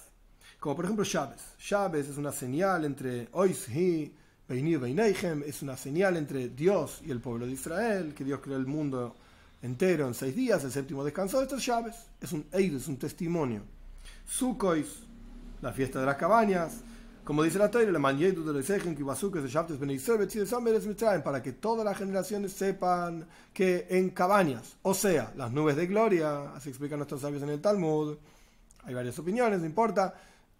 como por ejemplo Chávez. Chávez es una señal entre Hi, Beinir, Beineihem, es una señal entre Dios y el pueblo de Israel, que Dios creó el mundo entero en seis días, el séptimo descansó, de es es un Eidois, es un testimonio. Sukois, la fiesta de las cabañas, como dice la Torah, para que todas las generaciones sepan que en cabañas, o sea, las nubes de gloria, así explican nuestros sabios en el Talmud, hay varias opiniones, no importa,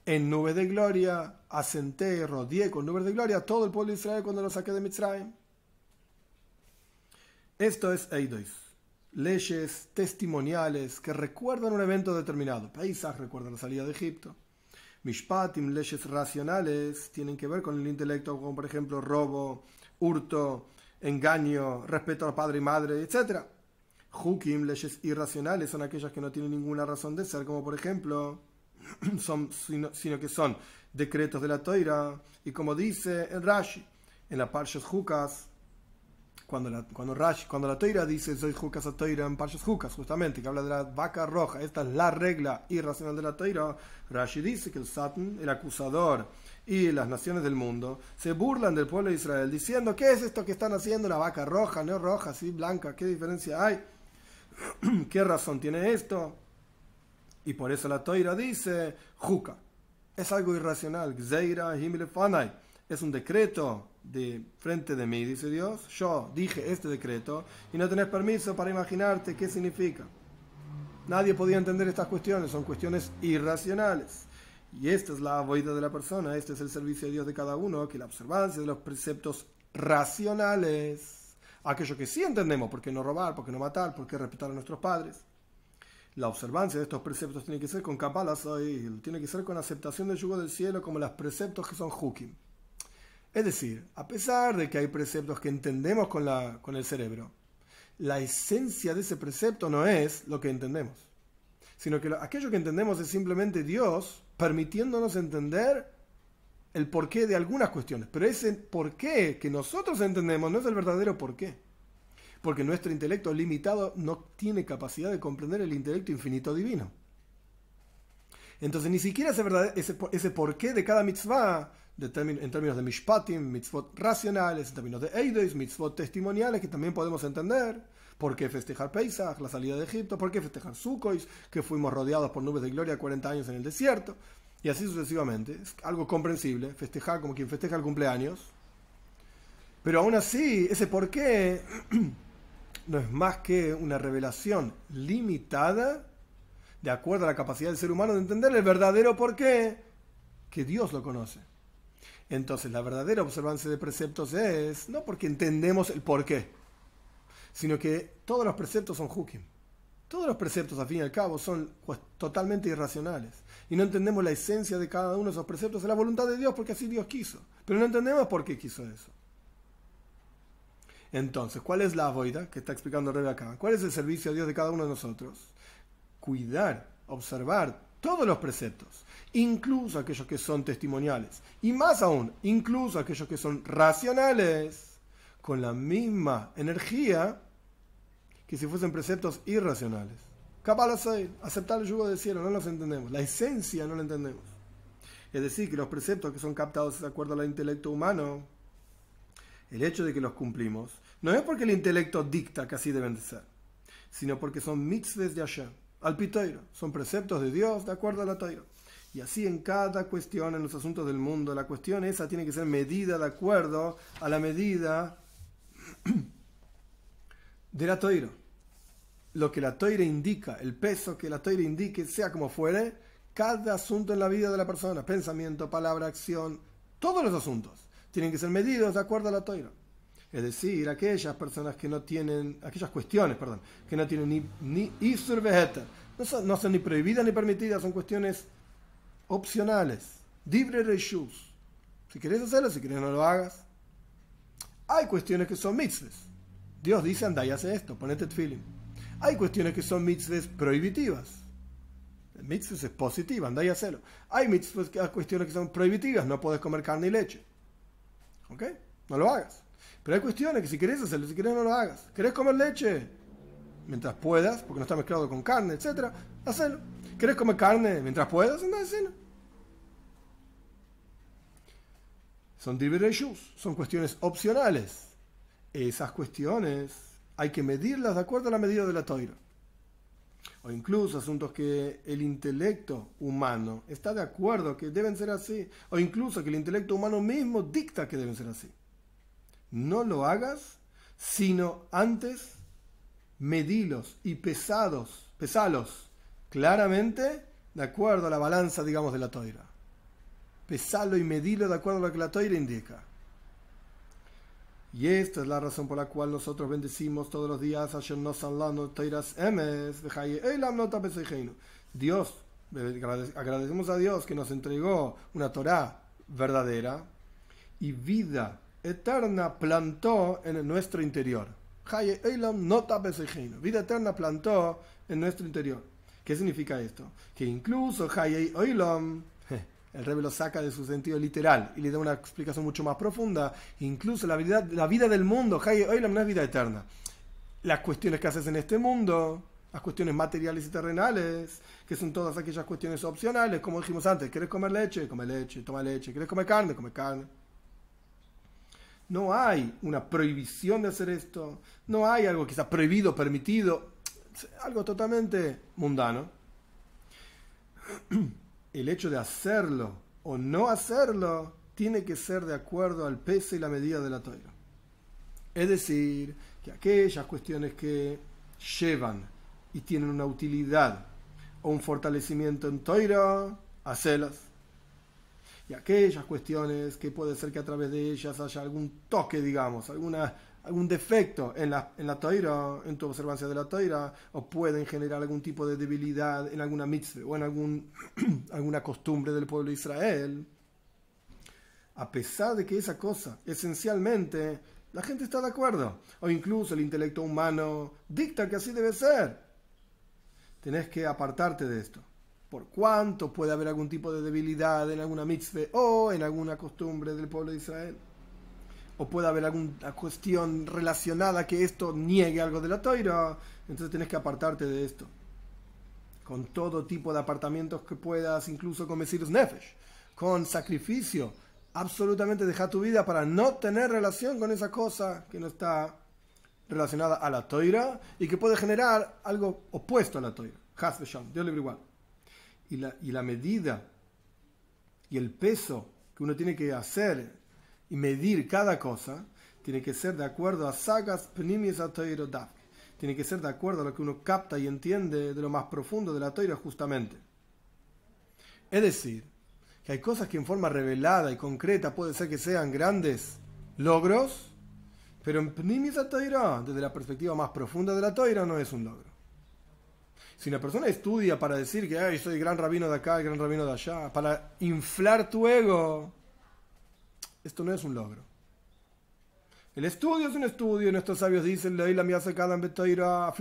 en nubes de gloria, asenté, rodeé con nubes de gloria todo el pueblo de Israel cuando lo saqué de Mitzrayim. Esto es Eidois, leyes testimoniales que recuerdan un evento determinado. Paisaje recuerda la salida de Egipto mishpatim, leyes racionales, tienen que ver con el intelecto, como por ejemplo robo, hurto, engaño, respeto a padre y madre, etc. Hukim, leyes irracionales, son aquellas que no tienen ninguna razón de ser, como por ejemplo, son, sino, que son decretos de la toira, y como dice el Rashi, en la Parshas Hukas cuando la, cuando cuando la toira dice soy Jucas a toira, en parches Jucas, justamente, que habla de la vaca roja, esta es la regla irracional de la toira. Rashi dice que el Satan, el acusador y las naciones del mundo, se burlan del pueblo de Israel diciendo, ¿qué es esto que están haciendo? Una vaca roja, no roja, sí, blanca, ¿qué diferencia hay? ¿Qué razón tiene esto? Y por eso la Toira dice, Juca. Es algo irracional. Gzeira, Es un decreto de frente de mí, dice Dios, yo dije este decreto y no tenés permiso para imaginarte qué significa. Nadie podía entender estas cuestiones, son cuestiones irracionales. Y esta es la voida de la persona, este es el servicio de Dios de cada uno, que la observancia de los preceptos racionales, aquello que sí entendemos, porque no robar, porque no matar, porque respetar a nuestros padres. La observancia de estos preceptos tiene que ser con Kabbalah, tiene que ser con aceptación del yugo del cielo, como los preceptos que son Hukim. Es decir, a pesar de que hay preceptos que entendemos con, la, con el cerebro, la esencia de ese precepto no es lo que entendemos, sino que aquello que entendemos es simplemente Dios permitiéndonos entender el porqué de algunas cuestiones, pero ese porqué que nosotros entendemos no es el verdadero porqué, porque nuestro intelecto limitado no tiene capacidad de comprender el intelecto infinito divino. Entonces ni siquiera ese, ese, ese porqué de cada mitzvah en términos de mishpatim, mitzvot racionales, en términos de eidos, mitzvot testimoniales que también podemos entender. ¿Por qué festejar Pesach, la salida de Egipto? ¿Por qué festejar Sukkot, que fuimos rodeados por nubes de gloria 40 años en el desierto? Y así sucesivamente. Es algo comprensible, festejar como quien festeja el cumpleaños. Pero aún así, ese por qué no es más que una revelación limitada de acuerdo a la capacidad del ser humano de entender el verdadero por qué que Dios lo conoce. Entonces la verdadera observancia de preceptos es no porque entendemos el por qué, sino que todos los preceptos son hukim. Todos los preceptos, al fin y al cabo, son pues, totalmente irracionales. Y no entendemos la esencia de cada uno de esos preceptos, es la voluntad de Dios, porque así Dios quiso. Pero no entendemos por qué quiso eso. Entonces, ¿cuál es la avoida que está explicando Rebe acá? ¿Cuál es el servicio a Dios de cada uno de nosotros? Cuidar, observar todos los preceptos incluso aquellos que son testimoniales, y más aún, incluso aquellos que son racionales, con la misma energía que si fuesen preceptos irracionales. Capaz aceptar el yugo del cielo, no los entendemos, la esencia no la entendemos. Es decir, que los preceptos que son captados de acuerdo al intelecto humano, el hecho de que los cumplimos, no es porque el intelecto dicta que así deben de ser, sino porque son mix de allá, al pitoiro, son preceptos de Dios de acuerdo a la toiro. Y así en cada cuestión, en los asuntos del mundo, la cuestión esa tiene que ser medida de acuerdo a la medida de la toira. Lo que la toira indica, el peso que la toira indique, sea como fuere, cada asunto en la vida de la persona, pensamiento, palabra, acción, todos los asuntos, tienen que ser medidos de acuerdo a la toira. Es decir, aquellas personas que no tienen, aquellas cuestiones, perdón, que no tienen ni, ni no no son ni prohibidas ni permitidas, son cuestiones opcionales, libre shoes Si quieres hacerlo, si quieres no lo hagas. Hay cuestiones que son mitzvahs. Dios dice, anda y hace esto, ponete el feeling. Hay cuestiones que son mitzvahs prohibitivas. El mitzvah es positiva, anda y hazlo, Hay mitzvahs, hay cuestiones que son prohibitivas, no puedes comer carne y leche. ¿Ok? No lo hagas. Pero hay cuestiones que si quieres hacerlo, si quieres no lo hagas. ¿Querés comer leche? Mientras puedas, porque no está mezclado con carne, etc. Hacelo. ¿Quieres comer carne mientras puedas? en la cena. Son derechos son cuestiones opcionales. Esas cuestiones hay que medirlas de acuerdo a la medida de la toira. O incluso asuntos que el intelecto humano está de acuerdo que deben ser así. O incluso que el intelecto humano mismo dicta que deben ser así. No lo hagas, sino antes medilos y pesados, pesalos claramente de acuerdo a la balanza, digamos, de la toira. Pesalo y medirlo de acuerdo a lo que la toira indica. Y esta es la razón por la cual nosotros bendecimos todos los días a Dios, agradecemos a Dios que nos entregó una Torah verdadera y vida eterna plantó en nuestro interior. Vida eterna plantó en nuestro interior. ¿Qué significa esto? Que incluso Hayei Oilom, el rey lo saca de su sentido literal y le da una explicación mucho más profunda. Incluso la vida, la vida del mundo, Hayei Oilom, no es vida eterna. Las cuestiones que haces en este mundo, las cuestiones materiales y terrenales, que son todas aquellas cuestiones opcionales, como dijimos antes, ¿quieres comer leche? Come leche, toma leche, ¿Quieres comer carne? Come carne. No hay una prohibición de hacer esto, no hay algo que está prohibido, permitido, algo totalmente mundano. El hecho de hacerlo o no hacerlo tiene que ser de acuerdo al peso y la medida de la toira. Es decir, que aquellas cuestiones que llevan y tienen una utilidad o un fortalecimiento en toira, hacelas. Y aquellas cuestiones que puede ser que a través de ellas haya algún toque, digamos, alguna algún defecto en la, en la toira, en tu observancia de la toira, o pueden generar algún tipo de debilidad en alguna mitzvah o en algún, alguna costumbre del pueblo de Israel. A pesar de que esa cosa, esencialmente, la gente está de acuerdo, o incluso el intelecto humano dicta que así debe ser. Tenés que apartarte de esto. Por cuánto puede haber algún tipo de debilidad en alguna mitzvah o en alguna costumbre del pueblo de Israel o puede haber alguna cuestión relacionada que esto niegue algo de la toira, entonces tienes que apartarte de esto. Con todo tipo de apartamientos que puedas, incluso con Mesirus Nefesh, con sacrificio, absolutamente deja tu vida para no tener relación con esa cosa que no está relacionada a la toira y que puede generar algo opuesto a la toira. Dios libre igual. Y y la medida y el peso que uno tiene que hacer y medir cada cosa, tiene que ser de acuerdo a sagas pnimis Tiene que ser de acuerdo a lo que uno capta y entiende de lo más profundo de la toira justamente. Es decir, que hay cosas que en forma revelada y concreta puede ser que sean grandes logros, pero en a desde la perspectiva más profunda de la toira, no es un logro. Si una persona estudia para decir que Ay, soy gran rabino de acá, gran rabino de allá, para inflar tu ego, esto no es un logro. El estudio es un estudio, nuestros sabios dicen, leí la mía secada en Betoira,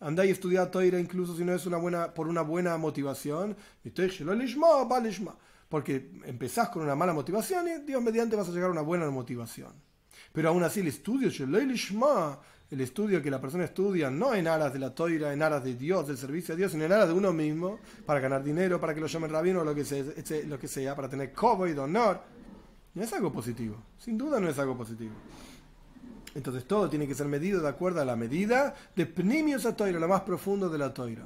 Andá y estudia Toira incluso si no es una buena, por una buena motivación. Porque empezás con una mala motivación y Dios mediante vas a llegar a una buena motivación. Pero aún así el estudio, el estudio que la persona estudia, no en aras de la toira, en aras de Dios, del servicio a Dios, sino en aras de uno mismo, para ganar dinero, para que lo llamen rabino o lo que sea, lo que sea para tener cobo y honor. No es algo positivo, sin duda no es algo positivo. Entonces todo tiene que ser medido de acuerdo a la medida de Pnimius a lo más profundo de la toira.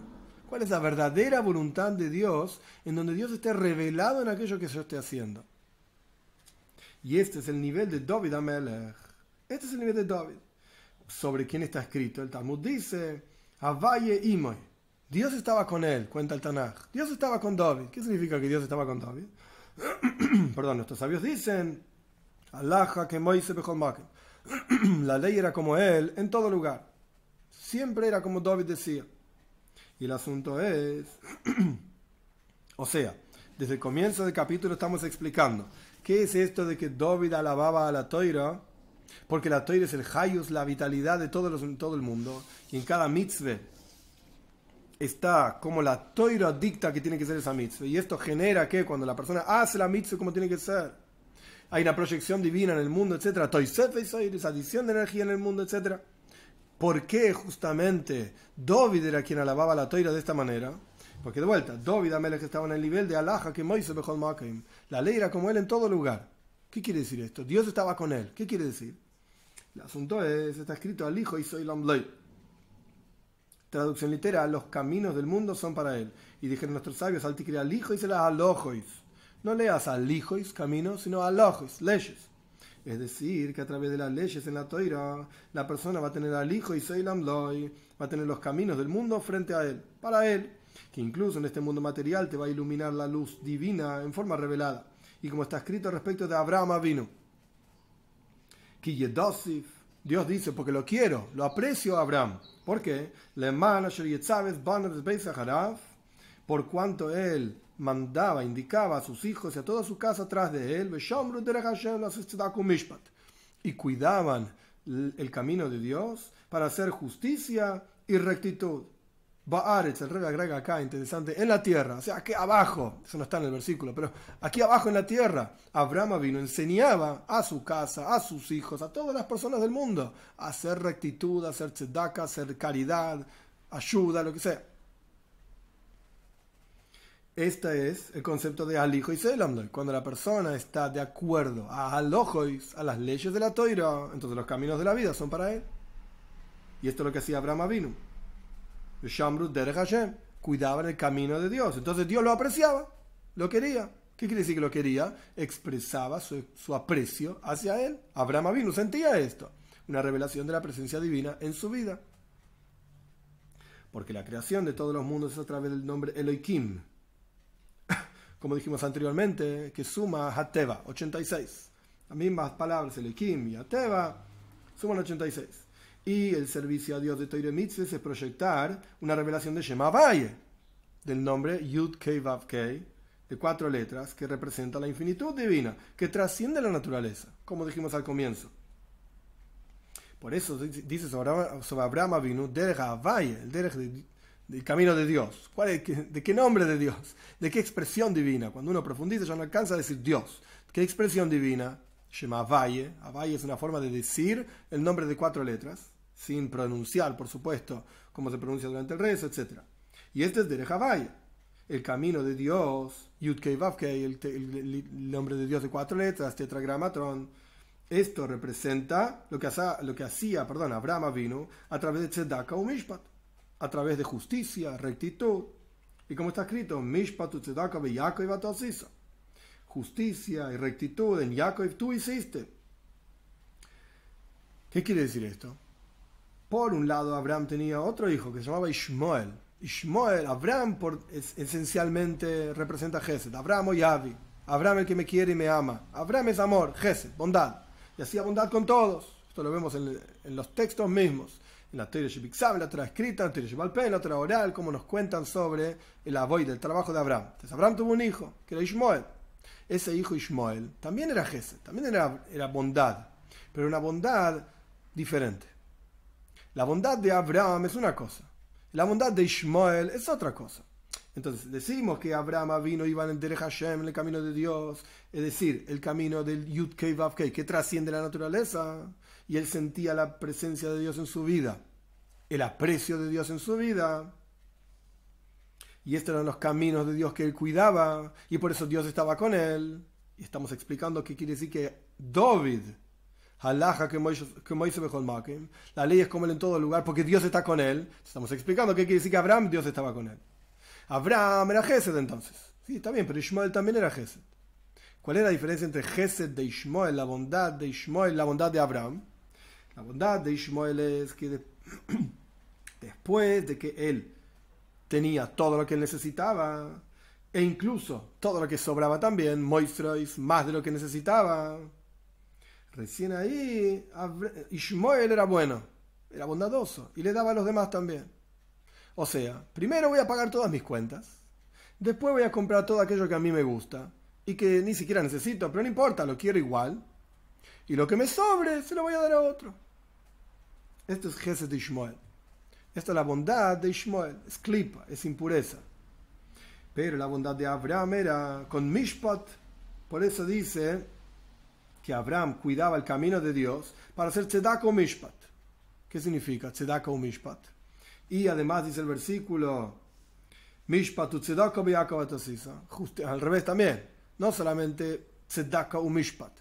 ¿Cuál es la verdadera voluntad de Dios en donde Dios esté revelado en aquello que yo esté haciendo? Y este es el nivel de David Amelech. Este es el nivel de David. Sobre quién está escrito. El Talmud dice, Avaye Imoy. Dios estaba con él, cuenta el Tanaj. Dios estaba con David. ¿Qué significa que Dios estaba con David? perdón, nuestros sabios dicen, Alaja que Moise la ley era como él en todo lugar. Siempre era como David decía. Y el asunto es, o sea, desde el comienzo del capítulo estamos explicando qué es esto de que David alababa a la toira, porque la toira es el hayus, la vitalidad de todo, los, todo el mundo, y en cada mitzvah está como la toira dicta que tiene que ser esa mitzvah. Y esto genera que cuando la persona hace la mitzvah como tiene que ser, hay una proyección divina en el mundo, etc. esa adición de energía en el mundo, etc. ¿Por qué justamente Dovid era quien alababa la toira de esta manera? Porque de vuelta, David que estaba en el nivel de Alaja que Moisés mejor Makim. La ley era como él en todo lugar. ¿Qué quiere decir esto? Dios estaba con él. ¿Qué quiere decir? El asunto es, está escrito al hijo y soy lamblay Traducción literal, los caminos del mundo son para él. Y dijeron nuestros sabios, al hijo y se las alojois. No leas alijois, caminos, sino alojois, leyes. Es decir, que a través de las leyes en la toira, la persona va a tener al hijo y Loy, va a tener los caminos del mundo frente a él, para él, que incluso en este mundo material te va a iluminar la luz divina en forma revelada. Y como está escrito respecto de Abraham vino. Dios dice, porque lo quiero, lo aprecio a Abraham. ¿Por qué? Le por cuanto él mandaba, indicaba a sus hijos y a toda su casa atrás de él, y cuidaban el camino de Dios para hacer justicia y rectitud. Baaretz, el rey agrega acá, interesante, en la tierra, o sea, aquí abajo, eso no está en el versículo, pero aquí abajo en la tierra, Abraham vino, enseñaba a su casa, a sus hijos, a todas las personas del mundo, a hacer rectitud, a hacer tzedaka, a hacer caridad, ayuda, lo que sea. Este es el concepto de alijo y selamdoy. Cuando la persona está de acuerdo a alojois, a las leyes de la toira, entonces los caminos de la vida son para él. Y esto es lo que hacía Abraham Avinu cuidaba Derech Hashem, el camino de Dios. Entonces Dios lo apreciaba, lo quería. ¿Qué quiere decir que lo quería? Expresaba su, aprecio hacia él. Abraham Avinu sentía esto, una revelación de la presencia divina en su vida. Porque la creación de todos los mundos es a través del nombre Elohim. Como dijimos anteriormente, que suma Hateva, 86. Las mismas palabras, Elohim y Hateva, suman 86. Y el servicio a Dios de Toire es proyectar una revelación de Shema Valle, del nombre Yud Kei Vav Kei, de cuatro letras, que representa la infinitud divina, que trasciende la naturaleza, como dijimos al comienzo. Por eso dice sobre, sobre Abraham Avinu, Derech el Derech del camino de Dios. ¿De qué nombre de Dios? ¿De qué expresión divina? Cuando uno profundiza ya no alcanza a decir Dios. ¿Qué expresión divina? Shema Avaye. es una forma de decir el nombre de cuatro letras sin pronunciar, por supuesto, como se pronuncia durante el rezo, etc. Y este es Derech el camino de Dios, Vavkei, el, el, nombre de Dios de cuatro letras, tetragramatron. Esto representa lo que, hacía, lo que hacía Abraham vino a través de Tzedaka o Mishpat, a través de justicia, rectitud. Y como está escrito, Mishpat u Tzedaka Justicia y rectitud en Yaakov tú hiciste. ¿Qué quiere decir esto? Por un lado, Abraham tenía otro hijo que se llamaba Ishmael. Ishmael, Abraham esencialmente representa Geset. Abraham o Yavi. Abraham el que me quiere y me ama. Abraham es amor, Geset, bondad. Y hacía bondad con todos. Esto lo vemos en, los textos mismos. En la teoría de en la otra escrita, la teoría de en la otra oral, como nos cuentan sobre el avoy del trabajo de Abraham. Entonces, Abraham tuvo un hijo, que era Ishmael. Ese hijo Ishmael también era Geset, también era, era bondad, pero una bondad diferente. La bondad de Abraham es una cosa, la bondad de Ishmael es otra cosa. Entonces, decimos que Abraham vino y iba en el Hashem, el camino de Dios, es decir, el camino del Yud Kei Vav que trasciende la naturaleza, y él sentía la presencia de Dios en su vida, el aprecio de Dios en su vida. Y estos eran los caminos de Dios que él cuidaba, y por eso Dios estaba con él. Y estamos explicando qué quiere decir que David que Moisés La ley es como él en todo lugar porque Dios está con él. Estamos explicando qué quiere decir que Abraham, Dios estaba con él. Abraham era Gesed entonces. Sí, está bien, pero Ishmael también era Gesed. ¿Cuál es la diferencia entre Gesed de Ishmael, la bondad de Ishmael, la bondad de Abraham? La bondad de Ishmael es que después de que él tenía todo lo que necesitaba, e incluso todo lo que sobraba también, Moisés más de lo que necesitaba, Recién ahí, Ishmael era bueno, era bondadoso y le daba a los demás también. O sea, primero voy a pagar todas mis cuentas, después voy a comprar todo aquello que a mí me gusta y que ni siquiera necesito, pero no importa, lo quiero igual. Y lo que me sobre se lo voy a dar a otro. Esto es Jesús de Ishmael. Esta es la bondad de Ishmael, es clipa, es impureza. Pero la bondad de Abraham era con Mishpat. Por eso dice que Abraham cuidaba el camino de Dios para hacer tzedaka o mishpat. ¿Qué significa tzedaka o mishpat? Y además dice el versículo, mishpat u Justo, al revés también, no solamente tzedaka u mishpat,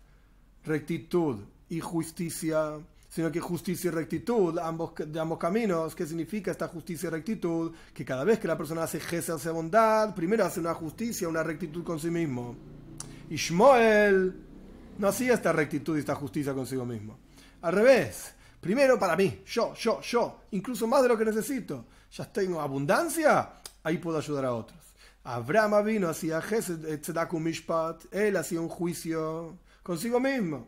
rectitud y justicia, sino que justicia y rectitud ambos, de ambos caminos. ¿Qué significa esta justicia y rectitud? Que cada vez que la persona hace o hace bondad, primero hace una justicia, una rectitud con sí mismo. Y no hacía esta rectitud y esta justicia consigo mismo. Al revés, primero para mí, yo, yo, yo, incluso más de lo que necesito. Ya tengo abundancia, ahí puedo ayudar a otros. Abraham vino hacia Mishpat, él hacía un juicio consigo mismo.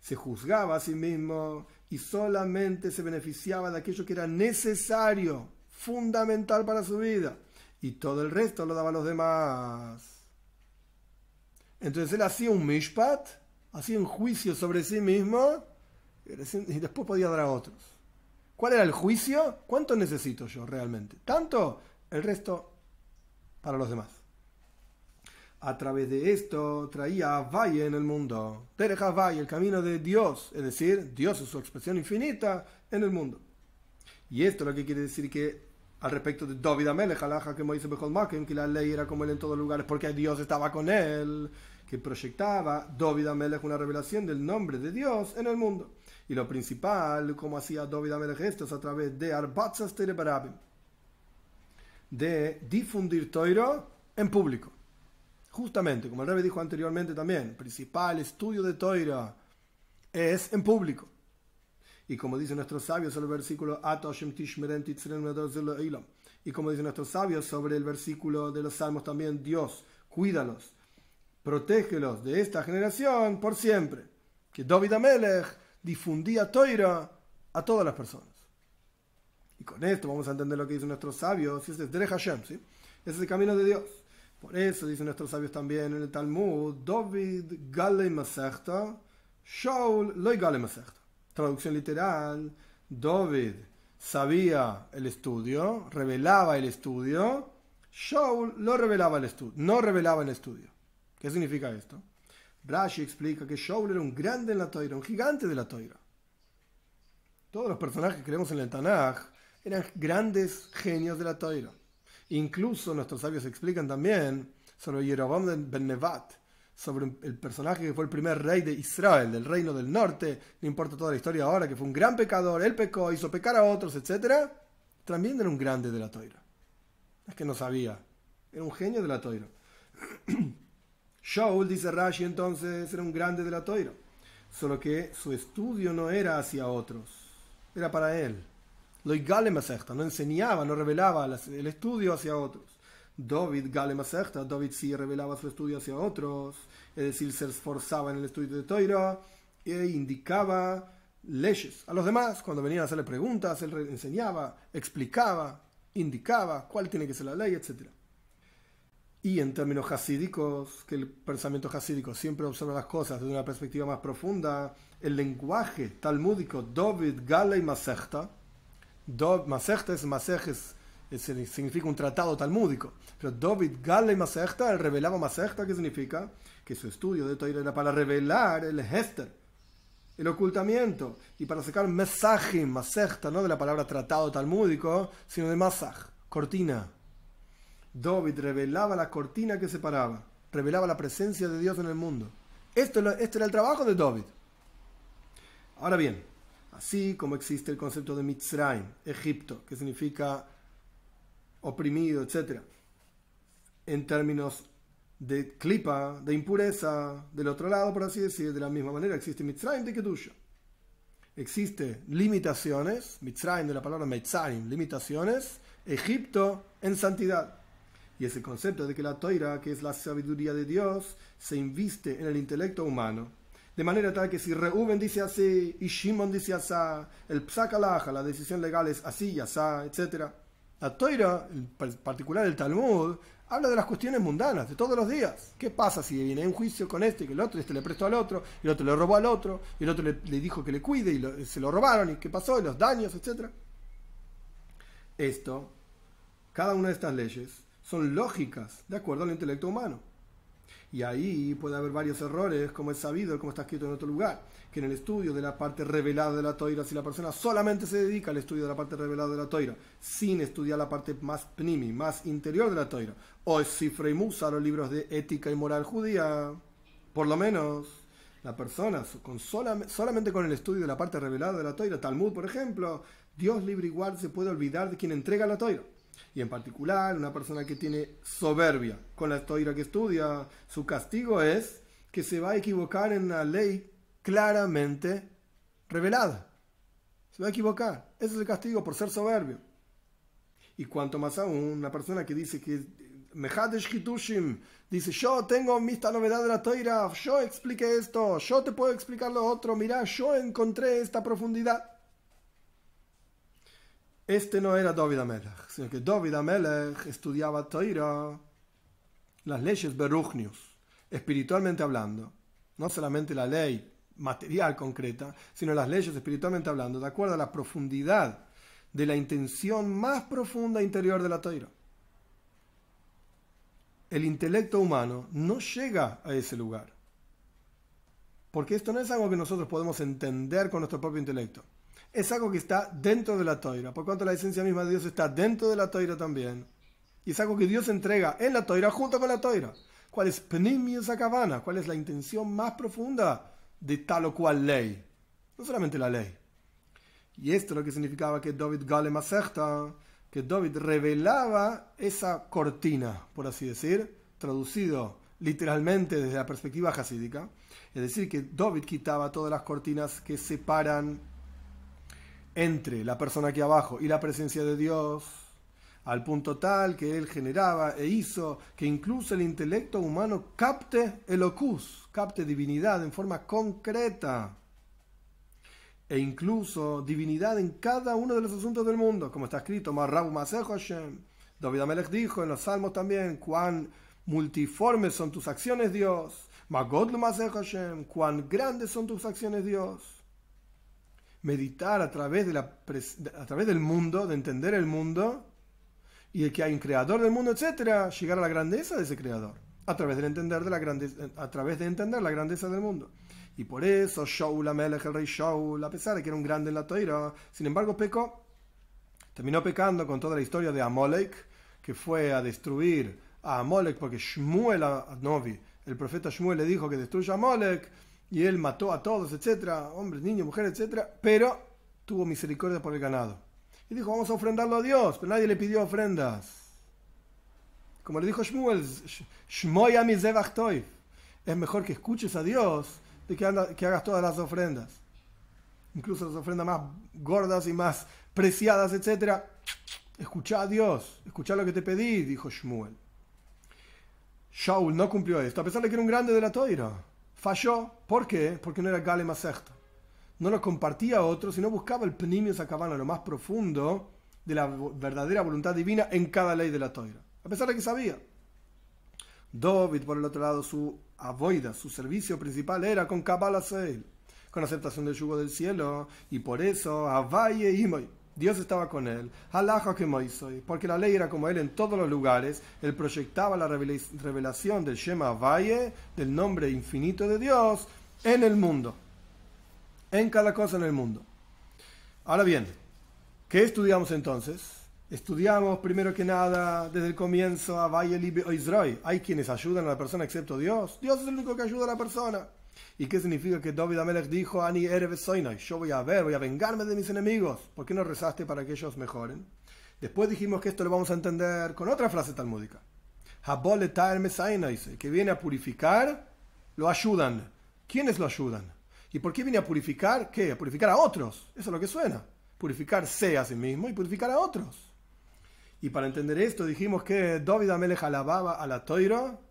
Se juzgaba a sí mismo y solamente se beneficiaba de aquello que era necesario, fundamental para su vida. Y todo el resto lo daba los demás. Entonces él hacía un mishpat, hacía un juicio sobre sí mismo y después podía dar a otros. ¿Cuál era el juicio? ¿Cuánto necesito yo realmente? ¿Tanto? El resto para los demás. A través de esto traía a Valle en el mundo. Derecha Valle, el camino de Dios, es decir, Dios es su expresión infinita en el mundo. Y esto lo que quiere decir que al respecto de Dovid Amelech, alaja que Moisés Machem, que la ley era como él en todos los lugares porque Dios estaba con él, que proyectaba David Amelech una revelación del nombre de Dios en el mundo. Y lo principal, como hacía Dovid Amelech esto, es a través de Arbatzas Terebarabim, de difundir Toiro en público. Justamente, como el Rebbe dijo anteriormente también, el principal estudio de Toira es en público. Y como dice nuestros sabios sobre el versículo y como dice nuestros sabios sobre el versículo de los salmos también, Dios, cuídalos, protégelos de esta generación por siempre. Que David Amelech difundía Toira a todas las personas. Y con esto vamos a entender lo que dice nuestro sabio. Si es Dere ¿sí? es el camino de Dios. Por eso dicen nuestros sabios también en el Talmud, David Gale Masechta, Shaul Loy Galle Masechta traducción literal, David sabía el estudio, revelaba el estudio, Shaul lo revelaba el estudio, no revelaba el estudio. ¿Qué significa esto? Rashi explica que Shaul era un grande en la toira, un gigante de la toira. Todos los personajes que creemos en el Tanaj eran grandes genios de la toira. Incluso nuestros sabios explican también sobre Yerobam ben Nevat, sobre el personaje que fue el primer rey de Israel, del reino del norte, no importa toda la historia ahora, que fue un gran pecador, él pecó, hizo pecar a otros, etc., también era un grande de la toira. Es que no sabía, era un genio de la toira. Shaul, dice Rashi, entonces era un grande de la toira, solo que su estudio no era hacia otros, era para él. Lo no enseñaba, no revelaba el estudio hacia otros. David Gale masecta. David sí revelaba su estudio hacia otros, es decir, se esforzaba en el estudio de Toira e indicaba leyes a los demás. Cuando venían a hacerle preguntas, él enseñaba, explicaba, indicaba cuál tiene que ser la ley, etc. Y en términos hasídicos, que el pensamiento hasídico siempre observa las cosas desde una perspectiva más profunda, el lenguaje talmúdico David Gale y Masechta, es eh, significa un tratado talmúdico. Pero David Gale Masechta, él revelaba Masechta, ...que significa? Que su estudio de Torah era para revelar el Hester, el ocultamiento, y para sacar Mesajim, Masechta, no de la palabra tratado talmúdico, sino de Masaj, cortina. David revelaba la cortina que separaba, revelaba la presencia de Dios en el mundo. Esto, este era el trabajo de David. Ahora bien, así como existe el concepto de Mitzrayim, Egipto, que significa oprimido, etc. En términos de clipa, de impureza, del otro lado, por así decir, de la misma manera existe Mitzrayim de Kedusha. Existe limitaciones, Mitzrayim de la palabra Mitzrayim, limitaciones, Egipto en santidad. Y ese concepto de que la toira, que es la sabiduría de Dios, se inviste en el intelecto humano. De manera tal que si Reuben dice así, y Shimon dice así, el psakalaja, la decisión legal es así y así, etc. La Toira, en particular el Talmud, habla de las cuestiones mundanas, de todos los días. ¿Qué pasa si viene un juicio con este y el otro? Este le prestó al otro, y el otro le robó al otro, y el otro le, dijo que le cuide y se lo robaron, y qué pasó, y los daños, etcétera. Esto, cada una de estas leyes, son lógicas de acuerdo al intelecto humano. Y ahí puede haber varios errores, como es sabido, como está escrito en otro lugar, que en el estudio de la parte revelada de la toira, si la persona solamente se dedica al estudio de la parte revelada de la toira, sin estudiar la parte más pnimi, más interior de la toira, o si Musa, los libros de ética y moral judía, por lo menos la persona con solamente con el estudio de la parte revelada de la toira, Talmud por ejemplo, Dios libre igual se puede olvidar de quien entrega la toira y en particular, una persona que tiene soberbia con la toira que estudia, su castigo es que se va a equivocar en la ley claramente revelada. Se va a equivocar. Ese es el castigo por ser soberbio. Y cuanto más aún, una persona que dice que Mehadesh Hitushim dice: Yo tengo esta novedad de la toira, yo expliqué esto, yo te puedo explicar lo otro, mira yo encontré esta profundidad este no era David Amelech, sino que David Amelech estudiaba Torah, las leyes beruchnius, espiritualmente hablando, no solamente la ley material concreta, sino las leyes espiritualmente hablando, de acuerdo a la profundidad de la intención más profunda interior de la Torah. El intelecto humano no llega a ese lugar. Porque esto no es algo que nosotros podemos entender con nuestro propio intelecto es algo que está dentro de la toira, por cuanto la esencia misma de Dios está dentro de la toira también. Y es algo que Dios entrega en la toira junto con la toira. ¿Cuál es esa Akavana? ¿Cuál es la intención más profunda de tal o cual ley? No solamente la ley. Y esto es lo que significaba que David Gale que David revelaba esa cortina, por así decir, traducido literalmente desde la perspectiva jasídica. Es decir, que David quitaba todas las cortinas que separan entre la persona aquí abajo y la presencia de Dios, al punto tal que él generaba e hizo que incluso el intelecto humano capte el ocus, capte divinidad en forma concreta, e incluso divinidad en cada uno de los asuntos del mundo, como está escrito, Marrabu Hashem. David dijo en los Salmos también, cuán multiformes son tus acciones, Dios. cuán grandes son tus acciones, Dios meditar a través, de la, a través del mundo, de entender el mundo y de que hay un creador del mundo, etcétera, llegar a la grandeza de ese creador a través, entender de la a través de entender la grandeza del mundo. Y por eso Shaul Amelech, el rey Shaul, a pesar de que era un grande en la toira, sin embargo pecó, terminó pecando con toda la historia de Amolek, que fue a destruir a Amolek porque Shmuel Novi, el profeta Shmuel le dijo que destruya a Amolek, y él mató a todos, etcétera, hombres, niños, mujeres, etcétera, pero tuvo misericordia por el ganado. Y dijo, vamos a ofrendarlo a Dios, pero nadie le pidió ofrendas. Como le dijo Shmuel, es mejor que escuches a Dios de que, que hagas todas las ofrendas. Incluso las ofrendas más gordas y más preciadas, etcétera. Escucha a Dios, escucha lo que te pedí, dijo Shmuel. Shaul no cumplió esto, a pesar de que era un grande de la toira. Falló, ¿por qué? Porque no era Gale Masechta. No lo compartía a otros, sino buscaba el Pnimio sacabano, lo más profundo de la verdadera voluntad divina en cada ley de la toira. A pesar de que sabía. David, por el otro lado, su avoida, su servicio principal era con Kabbalah Seil, con aceptación del yugo del cielo, y por eso Avaye Imoy Dios estaba con él, porque la ley era como él en todos los lugares, él proyectaba la revelación del Shema Valle, del nombre infinito de Dios, en el mundo, en cada cosa en el mundo. Ahora bien, ¿qué estudiamos entonces? Estudiamos primero que nada desde el comienzo a Valle Israel. Hay quienes ayudan a la persona excepto Dios. Dios es el único que ayuda a la persona. ¿Y qué significa que David Amelech dijo, Ani Erev Soinai, yo voy a ver, voy a vengarme de mis enemigos? ¿Por qué no rezaste para que ellos mejoren? Después dijimos que esto lo vamos a entender con otra frase talmúdica. el que viene a purificar, lo ayudan. ¿Quiénes lo ayudan? ¿Y por qué viene a purificar? ¿Qué? A purificar a otros. Eso es lo que suena. Purificarse a sí mismo y purificar a otros. Y para entender esto dijimos que David Amelech alababa a la toiro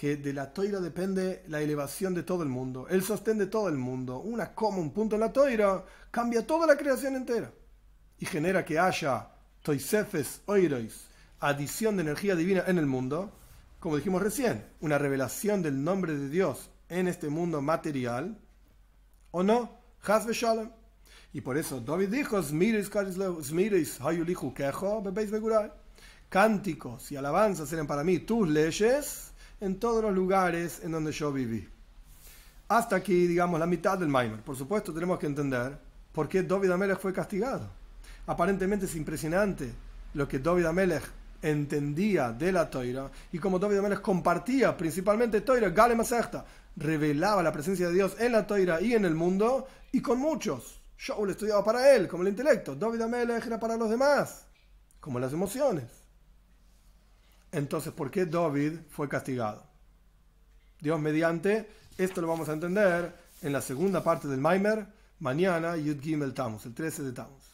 que de la toira depende la elevación de todo el mundo, el sostén de todo el mundo. Una coma, un punto en la toira, cambia toda la creación entera y genera que haya toisefes oirois, adición de energía divina en el mundo, como dijimos recién, una revelación del nombre de Dios en este mundo material, o no, Y por eso David dijo, cánticos y alabanzas eran para mí tus leyes en todos los lugares en donde yo viví. Hasta aquí, digamos, la mitad del Maimer. Por supuesto, tenemos que entender por qué Dovid Amelech fue castigado. Aparentemente es impresionante lo que Dovid Amelech entendía de la Toira y como Dovid Amelech compartía principalmente Toira, Gale Maserta revelaba la presencia de Dios en la Toira y en el mundo y con muchos. yo lo estudiaba para él, como el intelecto. Dovid Amelech era para los demás, como las emociones. Entonces, ¿por qué David fue castigado? Dios mediante, esto lo vamos a entender en la segunda parte del Maimer, mañana Yud Gimel Tamos el 13 de Tamos.